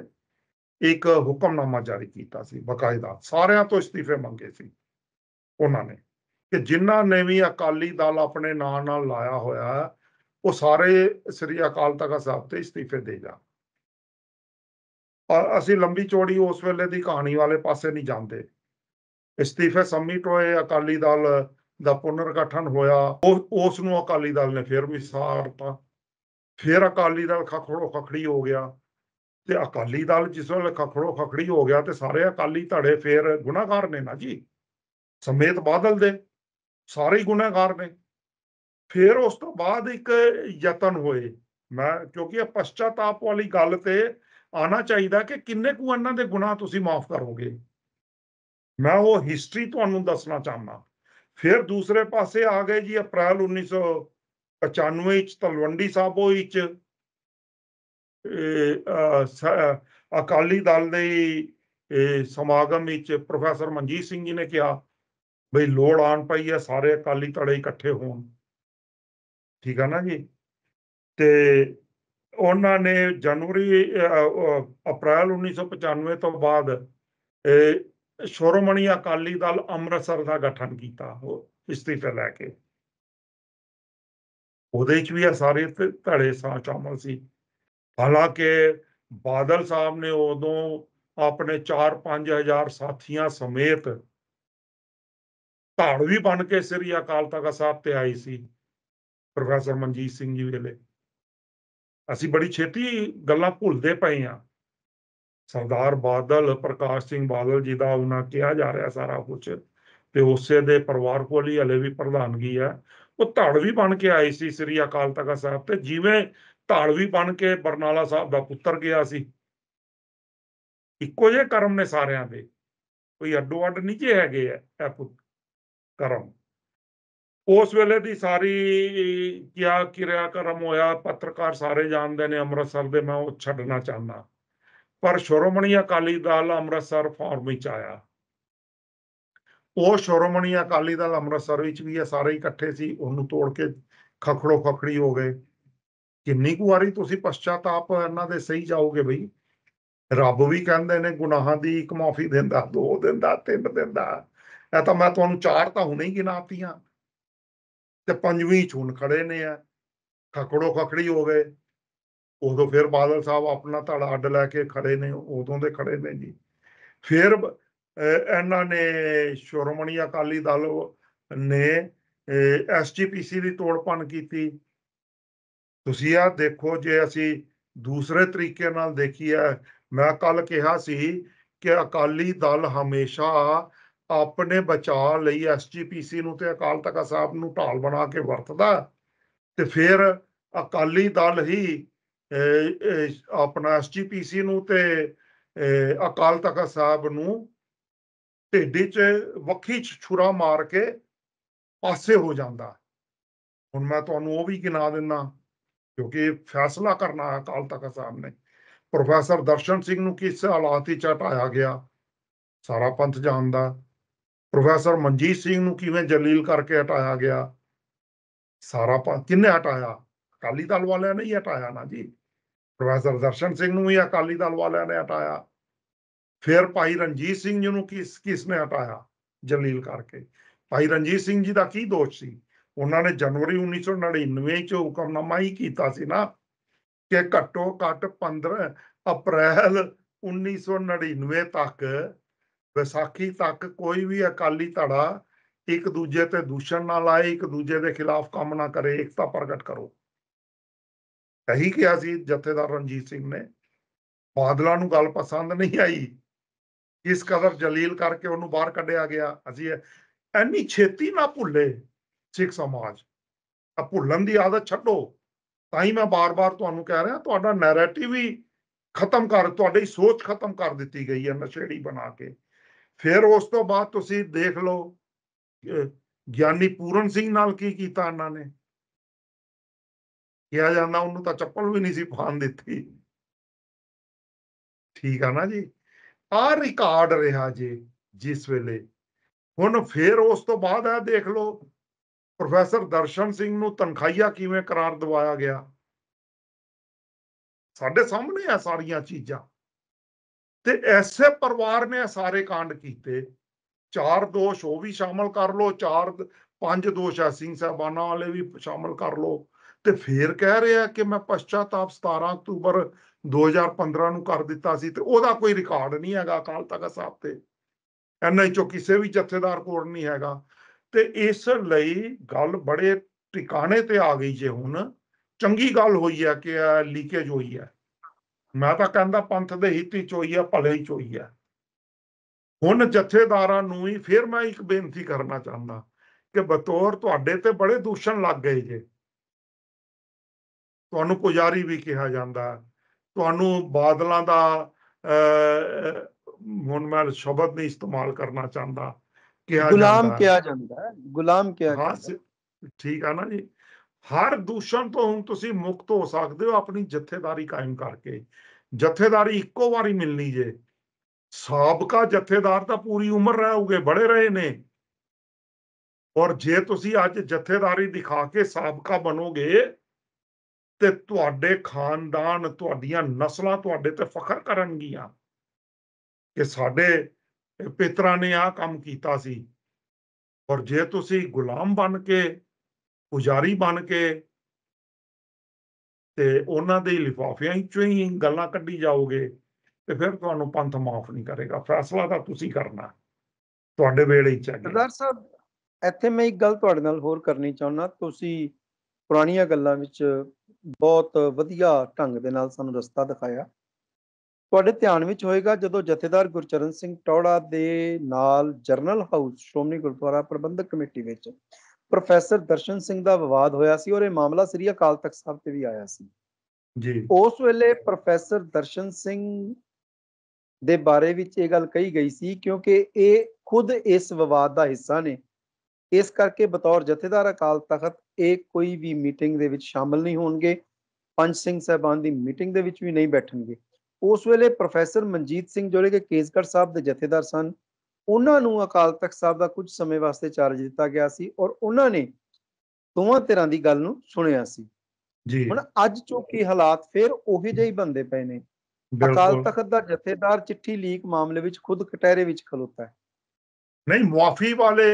ਇੱਕ ਹੁਕਮਨਾਮਾ ਜਾਰੀ ਕੀਤਾ ਸੀ ਬਕਾਇਦਾ ਸਾਰਿਆਂ ਤੋਂ ਅਸਤੀਫੇ ਮੰਗੇ ਸੀ ਉਹਨਾਂ ਨੇ ਕਿ ਜਿਨ੍ਹਾਂ ਨੇ ਵੀ ਅਕਾਲੀ ਦਲ ਆਪਣੇ ਨਾਂ ਨਾਲ ਲਾਇਆ ਹੋਇਆ ਉਹ ਸਾਰੇ ਸ੍ਰੀ ਅਕਾਲ ਤਖਤ ਸਾਹਿਬ ਤੇ ਅਸਤੀਫੇ ਦੇ ਜਾ ਔਰ ਅਸੀਂ ਲੰਬੀ ਚੌੜੀ ਉਸ ਵੇਲੇ ਦੀ ਕਹਾਣੀ ਵਾਲੇ ਪਾਸੇ ਨਹੀਂ ਜਾਂਦੇ ਅਸਤੀਫੇ ਸਮਿਟ ਹੋਏ ਅਕਾਲੀ ਦਲ ਦਾ ਪੁਨਰ ਗਠਨ ਹੋਇਆ ਉਸ ਨੂੰ ਅਕਾਲੀ ਦਲ ਨੇ ਫਿਰ ਵੀ ਸਾਰਤਾ ਫਿਰ ਅਕਾਲੀ ਦਲ ਖਖੜੋ ਖਖੜੀ ਹੋ ਗਿਆ ਤੇ ਅਕਾਲੀ ਦਲ ਜਿਸ ਵੇਲੇ ਖਖੜੋ ਖਖੜੀ ਹੋ ਗਿਆ ਤੇ ਸਾਰੇ ਅਕਾਲੀ ਧੜੇ ਫਿਰ ਗੁਨਾਹਗਾਰ ਨੇ ਨਾ ਜੀ ਸਮੇਤ ਬਾਦਲ ਦੇ ਸਾਰੇ ਹੀ ਗੁਨਾਹਗਾਰ ਨੇ ਫਿਰ ਉਸ ਤੋਂ ਬਾਅਦ ਇੱਕ ਯਤਨ ਹੋਏ ਮੈਂ ਕਿਉਂਕਿ ਇਹ ਪਛਤਾਤਾਪ ਵਾਲੀ ਗੱਲ ਤੇ ਆਣਾ ਚਾਹੀਦਾ ਕਿ ਕਿੰਨੇ ਕੁ ਉਹਨਾਂ ਦੇ ਗੁਨਾਹ ਤੁਸੀਂ ਮਾਫ ਕਰੋਗੇ ਮੈਂ ਉਹ ਹਿਸਟਰੀ ਤੁਹਾਨੂੰ ਦੱਸਣਾ ਚਾਹੁੰਦਾ ਫਿਰ ਦੂਸਰੇ ਪਾਸੇ ਆ ਗਏ ਜੀ ਅਪ੍ਰੈਲ 1995 ਵਿੱਚ ਤਲਵੰਡੀ ਸਾਬੋ ਵਿੱਚ ਅਕਾਲੀ ਦਲ ਦੇ ਸਮਾਗਮ ਵਿੱਚ ਪ੍ਰੋਫੈਸਰ ਮਨਜੀਤ ਸਿੰਘ ਜੀ ਨੇ ਕਿਹਾ ਬਈ ਲੋੜ ਆਣ ਪਈ ਹੈ ਸਾਰੇ ਅਕਾਲੀ ਧੜੇ ਇਕੱਠੇ ਹੋਣ ਠੀਕ ਆ ਨਾ ਜੀ ਤੇ ਉਹਨਾਂ ਨੇ ਜਨਵਰੀ ਅਪ੍ਰੈਲ 1995 ਤੋਂ ਬਾਅਦ ਸ਼ੋਰਮਣੀ ਅਕਾਲੀ ਦਲ ਅੰਮ੍ਰਿਤਸਰ ਦਾ ਗਠਨ ਕੀਤਾ ਉਹ ਇਸਤੀਫੇ ਲੈ ਕੇ ਉਹਦੇ ਚ ਵੀ ਸਾਰੇ ਧੜੇ ਸਾਹ ਚਾਮਲ ਸੀ ਹਾਲਾਂਕਿ ਬਾਦਲ ਸਾਹਿਬ ਨੇ ਉਦੋਂ ਆਪਣੇ 4-5000 ਸਾਥੀਆਂ ਸਮੇਤ ਧਾੜਵੀ ਬਣ ਕੇ ਸ੍ਰੀ ਅਕਾਲ ਤਖਤ ਸਾਹਿਬ ਤੇ ਆਈ ਸੀ ਪ੍ਰੋਫੈਸਰ ਮਨਜੀਤ ਸਿੰਘ ਜੀ ਵੇਲੇ ਅਸੀਂ ਬੜੀ ਛੇਤੀ ਗੱਲਾਂ ਭੁੱਲਦੇ ਪਏ ਆ ਸਰਦਾਰ ਬਾਦਲ ਪ੍ਰਕਾਸ਼ ਸਿੰਘ ਬਾਦਲ ਜੀ ਦਾ ਉਹਨਾਂ ਕਿਹਾ ਜਾ ਰਿਹਾ ਸਾਰਾ ਕੁਝ ਤੇ ਉਸੇ ਦੇ ਪਰਿਵਾਰ ਕੋਲ ਹੀ ਹਲੇ ਵੀ ਪ੍ਰਧਾਨਗੀ ਹੈ ਉਹ ਵੀ ਬਣ ਕੇ ਆਈ ਸੀ ਸ੍ਰੀ ਅਕਾਲ ਤਖਤ ਸਾਹਿਬ ਤੇ ਜਿਵੇਂ ਵੀ ਬਣ ਕੇ ਬਰਨਾਲਾ ਸਾਹਿਬ ਦਾ ਪੁੱਤਰ ਗਿਆ ਸੀ ਇੱਕੋ ਜਿਹੇ ਕਰਮ ਨੇ ਸਾਰਿਆਂ ਦੇ ਕੋਈ ਅੱਡੋ ਅੱਡ ਨਹੀਂ ਜੇ ਹੈਗੇ ਐ ਕਰਮ ਉਸ ਵੇਲੇ ਦੀ ਸਾਰੀ ਕਿਆ ਕਿਰਿਆ ਕਰਮ ਹੋਇਆ ਪੱਤਰਕਾਰ ਸਾਰੇ ਜਾਣਦੇ ਨੇ ਅੰਮ੍ਰਿਤਸਰ ਦੇ ਮੈਂ ਉਹ ਛੱਡਣਾ ਚਾਹੁੰਦਾ ਪਰ ਸ਼੍ਰੋਮਣੀ ਅਕਾਲੀ ਦਲ ਅੰਮ੍ਰਿਤਸਰ ਫਾਰਮ ਵਿੱਚ ਆਇਆ ਉਹ ਸ਼੍ਰੋਮਣੀ ਅਕਾਲੀ ਦਲ ਅੰਮ੍ਰਿਤਸਰ ਵਿੱਚ ਵੀ ਇਹ ਸਾਰੇ ਇਕੱਠੇ ਸੀ ਉਹਨੂੰ ਤੋੜ ਕੇ ਖਖੜੋ ਖਖੜੀ ਹੋ ਗਏ ਕਿੰਨੀ ਕੁ ਵਾਰੀ ਤੁਸੀਂ ਪਛਤਾਪ ਇਹਨਾਂ ਦੇ ਸਹੀ ਜਾਓਗੇ ਬਈ ਰੱਬ ਵੀ ਕਹਿੰਦੇ ਨੇ ਗੁਨਾਹਾਂ ਦੀ ਇੱਕ ਮਾਫੀ ਦਿੰਦਾ ਦੋ ਦਿੰਦਾ ਤਿੰਨ ਦਿੰਦਾ ਇਹ ਤਾਂ ਮੈਂ ਤੁਹਾਨੂੰ ਚਾਰ ਤਾਂ ਹੁਣੇ ਹੀ ਗਿਣਾਤੀਆਂ ਤੇ ਪੰਜਵੀਂ ਛੂਨ ਖੜੇ ਨੇ ਆ ਖਖੜੋ ਖਖੜੀ ਹੋ ਗਏ ਉਦੋਂ ਫਿਰ ਬਾਦਲ ਸਾਹਿਬ ਆਪਣਾ ਧੜਾ ਅੱਡ ਲੈ ਕੇ ਖੜੇ ਨੇ ਉਦੋਂ ਦੇ ਖੜੇ ਨੇ ਜੀ ਫਿਰ ਇਹਨਾਂ ਨੇ ਸ਼੍ਰੋਮਣੀ ਅਕਾਲੀ ਦਲ ਨੇ ਐਸਜੀਪੀਸੀ ਦੀ ਤੋੜਪਣ ਕੀਤੀ ਤੁਸੀਂ ਆ ਦੇਖੋ ਜੇ ਅਸੀਂ ਦੂਸਰੇ ਤਰੀਕੇ ਨਾਲ ਦੇਖੀਏ ਮੈਂ ਕੱਲ ਕਿਹਾ ਸੀ ਕਿ ਅਕਾਲੀ ਦਲ ਹਮੇਸ਼ਾ ਆਪਣੇ ਬਚਾਅ ਲਈ ਐਸਜੀਪੀਸੀ ਨੂੰ ਤੇ ਅਕਾਲ ਤਖਤ ਸਾਹਿਬ ਨੂੰ ਢਾਲ ਬਣਾ ਕੇ ਵਰਤਦਾ ਤੇ ਫਿਰ ਅਕਾਲੀ ਦਲ ਹੀ ਆਪਣਾ ਐਸਜੀਪੀਸੀ ਨੂੰ ਤੇ ਅਕਾਲ ਤਖਤ ਸਾਹਿਬ ਨੂੰ ਢੇਡੀ 'ਚ ਵੱਖੀ 'ਚ ਛੁਰਾ ਮਾਰ ਕੇ ਪਾਸੇ ਹੋ ਜਾਂਦਾ ਹੁਣ ਮੈਂ ਤੁਹਾਨੂੰ ਉਹ ਵੀ ਗਿਣਾ ਦਿੰਦਾ ਕਿਉਂਕਿ ਫੈਸਲਾ ਕਰਨਾ ਅਕਾਲ ਤਖਤ ਸਾਹਿਬ ਨੇ ਪ੍ਰੋਫੈਸਰ ਦਰਸ਼ਨ ਸਿੰਘ ਨੂੰ ਕਿਸ ਹਾਲਾਤ ਵਿੱਚ ਹਟਾਇਆ ਗਿਆ ਸਾਰਾ ਪੰਥ ਜਾਣਦਾ ਪ੍ਰੋਫੈਸਰ ਮਨਜੀਤ ਸਿੰਘ ਨੂੰ ਕਿਵੇਂ ਜਲੀਲ ਕਰਕੇ ਹਟਾਇਆ ਗਿਆ ਸਾਰਾ ਪੰਥ ਕਿੰਨੇ ਹਟਾਇਆ ਅਕਾਲੀ ਦਲ ਵਾਲਿਆਂ ਨੇ ਹੀ ਹਟਾਇਆ ਨਾ ਜੀ ਪ੍ਰੋਫੈਸਰ ਦਰਸ਼ਨ ਸਿੰਘ ਨੂੰ ਹੀ ਅਕਾਲੀ ਦਲ ਵਾਲਿਆਂ ਨੇ ਹਟਾਇਆ ਫਿਰ ਭਾਈ ਰਣਜੀਤ ਸਿੰਘ ਜੀ ਨੂੰ ਕਿਸ ਕਿਸ ਨੇ ਹਟਾਇਆ ਜਲੀਲ ਕਰਕੇ ਭਾਈ ਰਣਜੀਤ ਸਿੰਘ ਜੀ ਦਾ ਕੀ ਦੋਸ਼ ਸੀ ਉਹਨਾਂ ਨੇ ਜਨਵਰੀ 1999 ਚ ਹੁਕਮਨਾਮਾ ਹੀ ਕੀਤਾ ਸੀ ਨਾ ਕਿ ਘੱਟੋ ਘੱਟ 15 ਅਪ੍ਰੈਲ 1999 ਤੱਕ ਵਿਸਾਖੀ ਤੱਕ ਕੋਈ ਵੀ ਅਕਾਲੀ ਧੜਾ ਇੱਕ ਦੂਜੇ ਤੇ ਦੂਸ਼ਣ ਨਾ ਲਾਏ ਇੱਕ ਦੂਜੇ ਦੇ ਖਿਲਾਫ ਕੰਮ ਨਾ ਕਰੇ ਇਕਤਾ ਪ੍ਰਗਟ ਕਰੋ ਕਹੀ ਕਿਹਾ ਸੀ ਜਥੇਦਾਰ ਰਣਜੀਤ ਸਿੰਘ ਨੇ ਬਾਦਲਾਂ ਨੂੰ ਗੱਲ ਪਸੰਦ ਨਹੀਂ ਆਈ ਇਸ ਕਦਰ ਜਲੀਲ ਕਰਕੇ ਉਹਨੂੰ ਬਾਹਰ ਕੱਢਿਆ ਗਿਆ ਅਸੀਂ ਐਨੀ ਛੇਤੀ ਨਾ ਭੁੱਲੇ ਸਿੱਖ ਸਮਾਜ ਆ ਭੁੱਲਣ ਦੀ ਆਦਤ ਛੱਡੋ ਤਾਂ ਹੀ ਮੈਂ ਬਾਰ-ਬਾਰ ਤੁਹਾਨੂੰ ਕਹਿ ਰਿਹਾ ਤੁਹਾਡਾ ਨੈਰੇਟਿਵ ਹੀ ਖਤਮ ਕਰ ਤੁਹਾਡੀ ਸੋਚ ਖਤਮ ਕਰ ਦਿੱਤੀ ਗਈ ਹੈ ਨਸ਼ੇੜੀ ਬਣਾ ਕੇ ਫਿਰ ਉਸ ਤੋਂ ਬਾਅਦ ਤੁਸੀਂ ਦੇਖ ਲਓ ਗਿਆਨੀ ਪੂਰਨ ਸਿੰਘ ਨਾਲ ਕੀ ਕੀਤਾ ਇਹਨਾਂ ਨੇ ਕਿਹਾ ਜਾਂਦਾ ਉਹਨੂੰ ਤਾਂ ਚੱਪਲ ਵੀ ਨਹੀਂ ਸੀ ਪਾਣ ਦਿੱਤੀ ਠੀਕ ਆ ਨਾ ਜੀ ਆ ਰਿਕਾਰਡ ਰਿਹਾ ਜੀ ਜਿਸ ਵੇਲੇ ਹੁਣ ਫੇਰ ਉਸ ਤੋਂ ਬਾਅਦ ਆ ਦੇਖ ਲਓ ਪ੍ਰੋਫੈਸਰ ਦਰਸ਼ਨ ਸਿੰਘ ਨੂੰ ਤਨਖਾਹਿਆ ਕਿਵੇਂ ਕਰਾਰ ਦਵਾਇਆ ਗਿਆ ਸਾਡੇ ਸਾਹਮਣੇ ਆ ਸਾਰੀਆਂ ਚੀਜ਼ਾਂ ਤੇ ਐਸੇ ਪਰਿਵਾਰ ਨੇ ਸਾਰੇ ਕਾਂਡ ਕੀਤੇ ਚਾਰ ਦੋਸ਼ ਉਹ ਵੀ ਸ਼ਾਮਲ ਕਰ ਲਓ ਚਾਰ ਪੰਜ ਦੋਸ਼ ਆ ਸਿੰਘ ਸਾਹਿਬਾਨਾਂ ਵਾਲੇ ਵੀ ਸ਼ਾਮਲ ਕਰ ਲਓ ਤੇ ਫੇਰ ਕਹਿ ਰਿਹਾ ਕਿ ਮੈਂ ਪਛਤਾਤਾਪ 17 ਅਕਤੂਬਰ 2015 ਨੂੰ ਕਰ ਦਿੱਤਾ ਸੀ ਤੇ ਉਹਦਾ ਕੋਈ ਰਿਕਾਰਡ ਨਹੀਂ ਹੈਗਾ ਅਕਾਲ ਤਖਤ ਸਾਹਿਬ ਤੇ ਐਨਐਚਓ ਕਿਸੇ ਵੀ ਜਥੇਦਾਰ ਕੋਲ ਨਹੀਂ ਹੈਗਾ ਤੇ ਇਸ ਲਈ ਗੱਲ ਬੜੇ ਟਿਕਾਣੇ ਤੇ ਆ ਗਈ ਜੇ ਹੁਣ ਚੰਗੀ ਗੱਲ ਹੋਈ ਹੈ ਕਿ ਲੀਕੇਜ ਹੋਈ ਹੈ ਮੈਂ ਤਾਂ ਕਹਿੰਦਾ ਪੰਥ ਦੇ ਹਿੱਤ ਵਿੱਚ ਹੋਈ ਹੈ ਭਲੇ ਵਿੱਚ ਹੋਈ ਹੈ ਹੁਣ ਜਥੇਦਾਰਾਂ ਨੂੰ ਹੀ ਫਿਰ ਮੈਂ ਇੱਕ ਬੇਨਤੀ ਕਰਨਾ ਚਾਹੁੰਦਾ ਕਿ ਬਤੌਰ ਤੁਹਾਡੇ ਤੇ ਬੜੇ ਦੂਸ਼ਣ ਲੱਗ ਗਏ ਜੇ ਤੁਹਾਨੂੰ ਪੁਜਾਰੀ ਵੀ ਕਿਹਾ ਜਾਂਦਾ ਤੁਹਾਨੂੰ ਬਾਦਲਾਂ ਦਾ ਹੁਣ ਮੈਂ ਸ਼ਬਦ ਨਹੀਂ ਇਸਤੇਮਾਲ ਕਰਨਾ ਚਾਹੁੰਦਾ ਕਿਹਾ ਗੁਲਾਮ ਕਿਹਾ ਜਾਂਦਾ ਗੁਲਾਮ ਕਿਹਾ ਜਾਂਦਾ ਠੀਕ ਆ ਨਾ ਜੀ ਹਰ ਦੂਸ਼ਣ ਤੋਂ ਹੁਣ ਤੁਸੀਂ ਮੁਕਤ ਹੋ ਸਕਦੇ ਹੋ ਆਪਣੀ ਜਥੇਦਾਰੀ ਕਾਇਮ ਕਰਕੇ ਜਥੇਦਾਰੀ ਇੱਕੋ ਵਾਰੀ ਮਿਲਣੀ ਜੇ ਸਾਬਕਾ ਜਥੇਦਾਰ ਤਾਂ ਪੂਰੀ ਉਮਰ ਰਹੋਗੇ ਬੜੇ ਰਹੇ ਨੇ ਔਰ ਜੇ ਤੁਸੀਂ ਅੱਜ ਜਥੇਦਾਰੀ ਦਿਖਾ ਕੇ ਸਾਬਕਾ ਬਣੋਗੇ ਤੇ ਤੁਹਾਡੇ ਖਾਨਦਾਨ ਤੁਹਾਡੀਆਂ ਨਸਲਾਂ ਤੁਹਾਡੇ ਤੇ ਫਖਰ ਕਰਨਗੀਆਂ ਕਿ ਸਾਡੇ ਪਿਤਰਾਂ ਨੇ ਆ ਕੰਮ ਕੀਤਾ ਸੀ ਔਰ ਜੇ ਤੁਸੀਂ ਗੁਲਾਮ ਬਣ ਕੇ ਪੁਜਾਰੀ ਬਣ ਕੇ ਤੇ ਉਹਨਾਂ ਦੇ ਲਿਫਾਫਿਆਂ ਚੋਂ ਹੀ ਗੱਲਾਂ ਕੱਢੀ ਜਾਓਗੇ ਤੇ ਫਿਰ ਤੁਹਾਨੂੰ ਪੰਥ ਮਾਫ ਨਹੀਂ ਕਰੇਗਾ ਫੈਸਲਾ ਤਾਂ ਤੁਸੀਂ ਕਰਨਾ ਤੁਹਾਡੇ ਵੇਲੇ ਹੀ ਚਾਹੀਦਾ ਸਰਦਾਰ ਸਾਹਿਬ ਇੱਥੇ ਮੈਂ ਇੱਕ ਗੱਲ ਤੁਹਾਡੇ ਨਾਲ ਹੋਰ ਕਰਨੀ ਚਾਹੁੰਦਾ ਤੁਸੀਂ ਪੁਰਾਣੀਆਂ ਗੱਲਾਂ ਵਿੱਚ ਬਹੁਤ ਵਧੀਆ ਢੰਗ ਦੇ ਨਾਲ ਸਾਨੂੰ ਰਸਤਾ ਦਿਖਾਇਆ ਤੁਹਾਡੇ ਧਿਆਨ ਵਿੱਚ ਹੋਏਗਾ ਜਦੋਂ ਜਥੇਦਾਰ ਗੁਰਚਰਨ ਸਿੰਘ ਟੌੜਾ ਦੇ ਨਾਲ general house Shiromani Gurdwara Prabandhak committee ਵਿੱਚ ਪ੍ਰੋਫੈਸਰ ਦਰਸ਼ਨ ਸਿੰਘ ਦਾ ਵਿਵਾਦ ਹੋਇਆ ਸੀ ਔਰ ਇਹ ਮਾਮਲਾ ਸ੍ਰੀ ਅਕਾਲ ਤਖਤ ਸਾਹਿਬ ਤੇ ਵੀ ਆਇਆ ਸੀ ਜੀ ਉਸ ਵੇਲੇ ਪ੍ਰੋਫੈਸਰ ਦਰਸ਼ਨ ਸਿੰਘ ਦੇ ਬਾਰੇ ਵਿੱਚ ਇਹ ਗੱਲ ਕਹੀ ਗਈ ਸੀ ਕਿਉਂਕਿ ਇਹ ਖੁਦ ਇਸ ਵਿਵਾਦ ਦਾ ਹਿੱਸਾ ਨੇ ਇਸ ਕਰਕੇ ਬਤੌਰ ਜਥੇਦਾਰ ਅਕਾਲ ਤਖਤ ਇਹ ਕੋਈ ਵੀ ਮੀਟਿੰਗ ਦੇ ਵਿੱਚ ਸ਼ਾਮਲ ਨਹੀਂ ਹੋਣਗੇ ਪੰਜ ਸਿੰਘ ਸਹਿਬਾਨ ਦੀ ਮੀਟਿੰਗ ਦੇ ਵਿੱਚ ਵੀ ਨਹੀਂ ਬੈਠਣਗੇ ਉਸ ਵੇਲੇ ਪ੍ਰੋਫੈਸਰ ਮਨਜੀਤ ਸਿੰਘ ਜਿਹੜੇ ਕਿ ਕੇਸਗੜ ਸਾਹਿਬ ਦੇ ਜਥੇਦਾਰ ਸਨ ਉਹਨਾਂ ਨੂੰ ਅਕਾਲ ਤਖਤ ਸਾਹਿਬ ਦਾ ਕੁਝ ਸਮੇਂ ਵਾਸਤੇ ਚਾਰਜ ਦਿੱਤਾ ਗਿਆ ਸੀ ਔਰ ਉਹਨਾਂ ਨੇ ਦੋਵਾਂ ਤਰ੍ਹਾਂ ਦੀ ਗੱਲ ਨੂੰ ਸੁਣਿਆ ਸੀ ਜੀ ਹੁਣ ਅੱਜ ਚੋਕੀ ਹਾਲਾਤ ਫੇਰ ਉਹੀ ਜਿਹੇ ਹੀ ਬੰਦੇ ਪਏ ਨੇ ਅਕਾਲ ਤਖਤ ਦਾ ਜਥੇਦਾਰ ਚਿੱਠੀ ਲੀਕ ਮਾਮਲੇ ਵਿੱਚ ਖੁਦ ਕਟਹਿਰੇ ਵਿੱਚ ਖਲੋਤਾ ਹੈ ਨਹੀਂ ਮੁਆਫੀ ਵਾਲੇ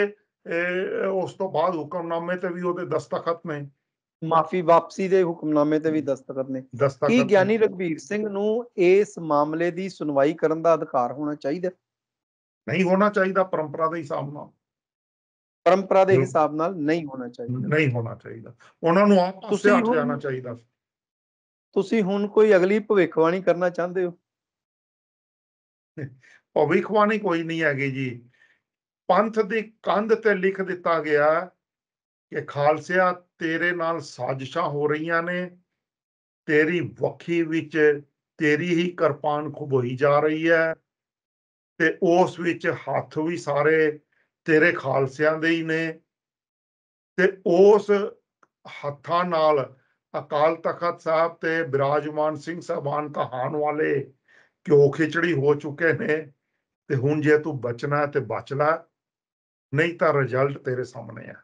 ਇਹ ਉਸ ਤੋਂ ਬਾਅਦ ਹੁਕਮਨਾਮੇ ਤੇ ਵੀ ਉਹਦੇ ਦਸਤਖਤ ਨੇ ਮਾਫੀ ਵਾਪਸੀ ਦੇ ਹੁਕਮਨਾਮੇ ਤੇ ਵੀ ਦਸਤਖਤ ਨੇ ਕੀ ਗਿਆਨੀ ਰਗਵੀਰ ਸਿੰਘ ਨੂੰ ਇਸ ਮਾਮਲੇ ਦੀ ਸੁਣਵਾਈ ਕਰਨ ਦਾ ਅਧਿਕਾਰ ਹੋਣਾ ਚਾਹੀਦਾ ਨਹੀਂ ਹੋਣਾ ਚਾਹੀਦਾ ਪਰੰਪਰਾ ਦੇ ਹਿਸਾਬ ਨਾਲ ਪਰੰਪਰਾ ਦੇ ਹਿਸਾਬ ਨਾਲ ਨਹੀਂ ਹੋਣਾ ਚਾਹੀਦਾ ਨਹੀਂ ਹੋਣਾ ਚਾਹੀਦਾ ਉਹਨਾਂ ਨੂੰ ਆਪ ਪਾਸੇ ਹਟ ਜਾਣਾ ਚਾਹੀਦਾ ਤੁਸੀਂ ਹੁਣ ਕੋਈ ਅਗਲੀ ਭਵਿੱਖਬਾਣੀ ਕਰਨਾ ਚਾਹੁੰਦੇ ਹੋ ਭਵਿੱਖਬਾਣੀ ਕੋਈ ਨਹੀਂ ਹੈਗੀ ਜੀ ਪੰਥ ਦੀ ਕੰਧ ਤੇ ਲਿਖ ਦਿੱਤਾ ਗਿਆ ਕਿ ਖਾਲਸਿਆ ਤੇਰੇ ਨਾਲ ਸਾਜ਼ਿਸ਼ਾਂ ਹੋ ਰਹੀਆਂ ਨੇ ਤੇਰੀ ਵਖੀ ਵਿੱਚ ਤੇਰੀ ਹੀ ਕਿਰਪਾਨ ਖੁਬੋਈ ਜਾ ਰਹੀ ਹੈ ਤੇ ਉਸ ਵਿੱਚ ਹੱਥ ਵੀ ਸਾਰੇ ਤੇਰੇ ਖਾਲਸਿਆਂ ਦੇ ਹੀ ਨੇ ਤੇ ਉਸ ਹੱਥਾਂ ਨਾਲ ਅਕਾਲ ਤਖਤ ਸਾਹਿਬ ਤੇ ਬਿਰਾਜਮਾਨ ਸਿੰਘ ਸਾਹਿਬਾਨ ਕਹਾਣ ਵਾਲੇ ਕਿਉਂ ਖਿਚੜੀ ਹੋ ਚੁੱਕੇ ਨੇ ਤੇ ਹੁਣ ਜੇ ਤੂੰ ਬਚਣਾ ਤੇ ਬਚ ਲੈ ਨਹੀਂ ਤਾਂ ਰਿਜ਼ਲਟ ਤੇਰੇ ਸਾਹਮਣੇ ਆ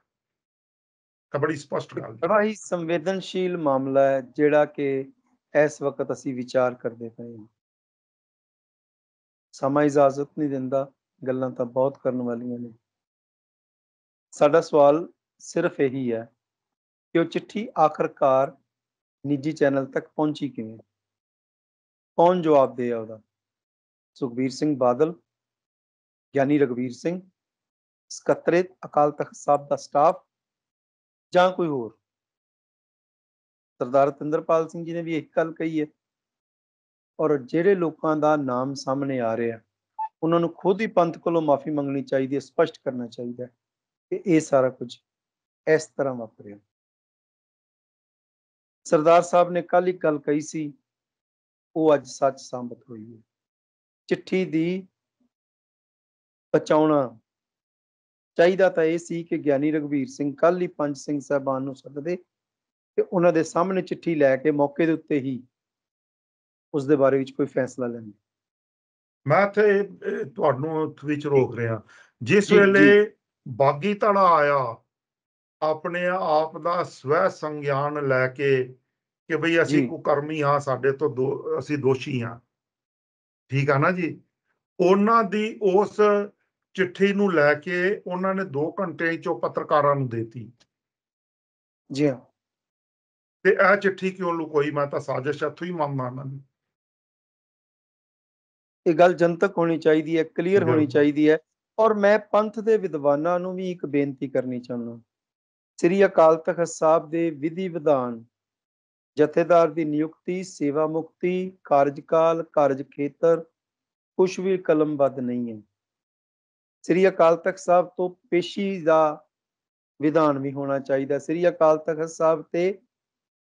ਤਾਂ ਬੜੀ ਸਪਸ਼ਟ ਗੱਲ ਬੜਾ ਹੀ ਸੰਵੇਦਨਸ਼ੀਲ ਮਾਮਲਾ ਹੈ ਜਿਹੜਾ ਕਿ ਇਸ ਵਕਤ ਅਸੀਂ ਵਿਚਾਰ ਕਰਦੇ ਪਏ ਹਾਂ ਸਮਾਂ ਇਜਾਜ਼ਤ ਨਹੀਂ ਦਿੰਦਾ ਗੱਲਾਂ ਤਾਂ ਬਹੁਤ ਕਰਨ ਵਾਲੀਆਂ ਨੇ ਸਾਡਾ ਸਵਾਲ ਸਿਰਫ ਇਹੀ ਹੈ ਕਿ ਉਹ ਚਿੱਠੀ ਆਖਰਕਾਰ ਨਿੱਜੀ ਚੈਨਲ ਤੱਕ ਪਹੁੰਚੀ ਕਿਵੇਂ ਕੌਣ ਜਵਾਬ ਦੇ ਆ ਉਹਦਾ ਸੁਖਬੀਰ ਸਿੰਘ ਬਾਦਲ ਗਿਆਨੀ ਰਗਵੀਰ ਸਿੰਘ ਸਕਤਰੇਤ ਅਕਾਲ ਤਖਤ ਸਾਹਿਬ ਦਾ ਸਟਾਫ ਜਾਂ ਕੋਈ ਹੋਰ ਸਰਦਾਰ ਤਿੰਦਰਪਾਲ ਸਿੰਘ ਜੀ ਨੇ ਵੀ ਇੱਕ ਗੱਲ ਕਹੀ ਹੈ ਔਰ ਜਿਹੜੇ ਲੋਕਾਂ ਦਾ ਨਾਮ ਸਾਹਮਣੇ ਆ ਰਿਹਾ ਉਹਨਾਂ ਨੂੰ ਖੁਦ ਹੀ ਪੰਥ ਕੋਲੋਂ ਮਾਫੀ ਮੰਗਣੀ ਚਾਹੀਦੀ ਹੈ ਸਪਸ਼ਟ ਕਰਨਾ ਚਾਹੀਦਾ ਹੈ ਕਿ ਇਹ ਸਾਰਾ ਕੁਝ ਇਸ ਤਰ੍ਹਾਂ ਵਾਪਰਿਆ ਸਰਦਾਰ ਸਾਹਿਬ ਨੇ ਕੱਲ ਇੱਕ ਗੱਲ ਕਹੀ ਸੀ ਉਹ ਅੱਜ ਸੱਚ ਸਾਬਤ ਹੋਈ ਹੈ ਚਿੱਠੀ ਦੀ ਪਚਾਉਣਾ ਚਾਹੀਦਾ ਤਾਂ ਇਹ ਸੀ ਕਿ ਗਿਆਨੀ ਰਗਵੀਰ ਸਿੰਘ ਕੱਲ ਹੀ ਪੰਜ ਸਿੰਘ ਸਾਹਿਬਾਨ ਨੂੰ ਸੱਦਦੇ ਤੇ ਉਹਨਾਂ ਦੇ ਸਾਹਮਣੇ ਚਿੱਠੀ ਲੈ ਕੇ ਮੌਕੇ ਦੇ ਉੱਤੇ ਹੀ ਉਸ ਦੇ ਬਾਰੇ ਵਿੱਚ ਕੋਈ ਫੈਸਲਾ ਲੈਂਦੇ ਮੈਂ ਤੇ ਤੁਹਾਨੂੰ ਉੱਥੇ ਵਿੱਚ ਰੋਕ ਰਿਹਾ ਜਿਸ ਵੇਲੇ ਬਾਗੀ ਧੜਾ ਆਇਆ ਆਪਣੇ ਆਪ ਦਾ ਸਵੈ ਸੰਗਿਆਨ ਲੈ ਕੇ ਕਿ ਭਈ ਅਸੀਂ ਕੁਕਰਮੀ ਹਾਂ ਸਾਡੇ ਤੋਂ ਅਸੀਂ ਦੋਸ਼ੀ ਹਾਂ ਠੀਕ ਆ ਨਾ ਜੀ ਉਹਨਾਂ ਦੀ ਉਸ ਚਿੱਠੀ ਨੂੰ ਲੈ ਕੇ ਉਹਨਾਂ ਨੇ 2 ਘੰਟੇ ਉਹ ਪੱਤਰਕਾਰਾਂ ਨੂੰ ਦਿੱਤੀ ਜੀ ਤੇ ਇਹ ਚਿੱਠੀ ਕਿਉਂ ਲੁਕੋਈ ਮੈਂ ਤਾਂ ਸਾਜ਼ਿਸ਼ ਹੱਥੋਂ ਹੀ ਮੰਨਦਾ ਨਾ ਇਹ ਗੱਲ ਜਨਤਕ ਹੋਣੀ ਚਾਹੀਦੀ ਹੈ ਕਲੀਅਰ ਹੋਣੀ ਚਾਹੀਦੀ ਹੈ ਔਰ ਮੈਂ ਪੰਥ ਦੇ ਵਿਦਵਾਨਾਂ ਨੂੰ ਵੀ ਇੱਕ ਬੇਨਤੀ ਕਰਨੀ ਚਾਹੁੰਦਾ ਸ੍ਰੀ ਅਕਾਲ ਤਖਤ ਸਾਹਿਬ ਦੇ ਵਿਧੀ ਵਿਧਾਨ ਜਥੇਦਾਰ ਦੀ ਨਿਯੁਕਤੀ ਸੇਵਾ ਮੁਕਤੀ ਕਾਰਜਕਾਲ ਕਾਰਜ ਖੇਤਰ ਕੁਝ ਵੀ ਕਲਮਬੱਧ ਨਹੀਂ ਹੈ ਸ੍ਰੀ ਅਕਾਲ ਤਖਤ ਸਾਹਿਬ ਤੋਂ ਪੇਸ਼ੀ ਦਾ ਵਿਧਾਨ ਵੀ ਹੋਣਾ ਚਾਹੀਦਾ ਸ੍ਰੀ ਅਕਾਲ ਤਖਤ ਸਾਹਿਬ ਤੇ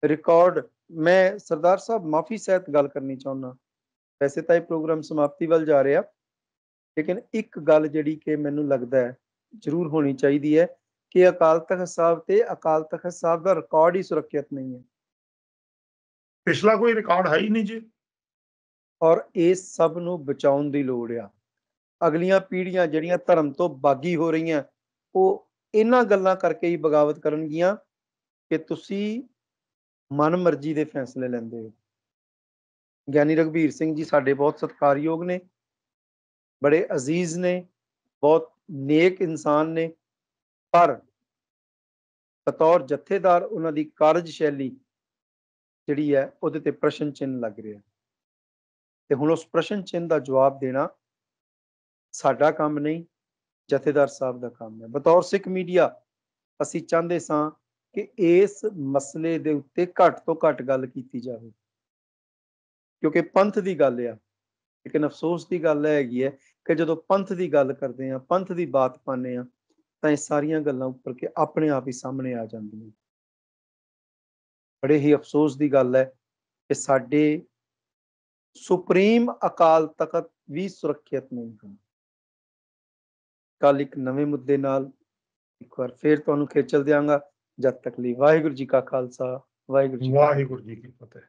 ਰਿਕਾਰਡ ਮੈਂ ਸਰਦਾਰ ਸਾਹਿਬ ਮਾਫੀ ਸਹਿਤ ਗੱਲ ਕਰਨੀ ਚਾਹੁੰਦਾ ਵੈਸੇ ਤਾਂ ਇਹ ਪ੍ਰੋਗਰਾਮ ਸਮਾਪਤੀ ਵੱਲ ਜਾ ਰਿਹਾ ਲੇਕਿਨ ਇੱਕ ਗੱਲ ਜਿਹੜੀ ਕਿ ਮੈਨੂੰ ਲੱਗਦਾ ਹੈ ਜ਼ਰੂਰ ਹੋਣੀ ਚਾਹੀਦੀ ਹੈ ਕਿ ਅਕਾਲ ਤਖਤ ਸਾਹਿਬ ਤੇ ਅਕਾਲ ਤਖਤ ਸਾਹਿਬ ਦਾ ਰਿਕਾਰਡ ਹੀ ਸੁਰੱਖਿਅਤ ਨਹੀਂ ਹੈ ਪਿਛਲਾ ਕੋਈ ਰਿਕਾਰਡ ਹੈ ਹੀ ਨਹੀਂ ਜੀ ਔਰ ਇਹ ਸਭ ਨੂੰ ਬਚਾਉਣ ਦੀ ਲੋੜ ਆ ਅਗਲੀਆਂ ਪੀੜ੍ਹੀਆਂ ਜਿਹੜੀਆਂ ਧਰਮ ਤੋਂ ਬਾਗੀ ਹੋ ਰਹੀਆਂ ਉਹ ਇਹਨਾਂ ਗੱਲਾਂ ਕਰਕੇ ਹੀ ਬਗਾਵਤ ਕਰਨਗੀਆਂ ਕਿ ਤੁਸੀਂ ਮਨਮਰਜ਼ੀ ਦੇ ਫੈਸਲੇ ਲੈਂਦੇ ਹੋ ਗਿਆਨੀ ਰਗਵੀਰ ਸਿੰਘ ਜੀ ਸਾਡੇ ਬਹੁਤ ਸਤਿਕਾਰਯੋਗ ਨੇ ਬੜੇ ਅਜ਼ੀਜ਼ ਨੇ ਬਹੁਤ ਨੇਕ ਇਨਸਾਨ ਨੇ ਪਰ ਤੌਰ ਜਥੇਦਾਰ ਉਹਨਾਂ ਦੀ ਕਾਰਜ ਸ਼ੈਲੀ ਜਿਹੜੀ ਹੈ ਉਹਦੇ ਤੇ ਪ੍ਰਸ਼ਨ ਚਿੰਨ ਲੱਗ ਰਿਹਾ ਤੇ ਹੁਣ ਉਸ ਪ੍ਰਸ਼ਨ ਚਿੰਨ ਦਾ ਜਵਾਬ ਦੇਣਾ ਸਾਡਾ ਕੰਮ ਨਹੀਂ ਜਥੇਦਾਰ ਸਾਹਿਬ ਦਾ ਕੰਮ ਹੈ ਬਤੌਰ ਸਿੱਖ ਮੀਡੀਆ ਅਸੀਂ ਚਾਹੁੰਦੇ ਸਾਂ ਕਿ ਇਸ ਮਸਲੇ ਦੇ ਉੱਤੇ ਘੱਟ ਤੋਂ ਘੱਟ ਗੱਲ ਕੀਤੀ ਜਾਵੇ ਕਿਉਂਕਿ ਪੰਥ ਦੀ ਗੱਲ ਆ ਲੇਕਿਨ ਅਫਸੋਸ ਦੀ ਗੱਲ ਹੈਗੀ ਹੈ ਕਿ ਜਦੋਂ ਪੰਥ ਦੀ ਗੱਲ ਕਰਦੇ ਆ ਪੰਥ ਦੀ ਬਾਤ ਪਾਣੇ ਆ ਤਾਂ ਇਹ ਸਾਰੀਆਂ ਗੱਲਾਂ ਉੱਪਰ ਕੇ ਆਪਣੇ ਆਪ ਹੀ ਸਾਹਮਣੇ ਆ ਜਾਂਦੀਆਂ ਬੜੇ ਹੀ ਅਫਸੋਸ ਦੀ ਗੱਲ ਹੈ ਕਿ ਸਾਡੇ ਸੁਪਰੀਮ ਅਕਾਲ ਤਖਤ ਵੀ ਸੁਰੱਖਿਅਤ ਨਹੀਂ ਹੁੰਦੇ ਕੱਲ ਇੱਕ ਨਵੇਂ ਮੁੱਦੇ ਨਾਲ ਇੱਕ ਵਾਰ ਫੇਰ ਤੁਹਾਨੂੰ ਖੇਚਲ ਦਿਆਂਗਾ ਜਦ ਤੱਕ ਲਈ ਵਾਹਿਗੁਰੂ ਜੀ ਕਾ ਖਾਲਸਾ ਵਾਹਿਗੁਰੂ ਜੀ ਵਾਹਿਗੁਰੂ ਜੀ ਕੀ ਫਤਿਹ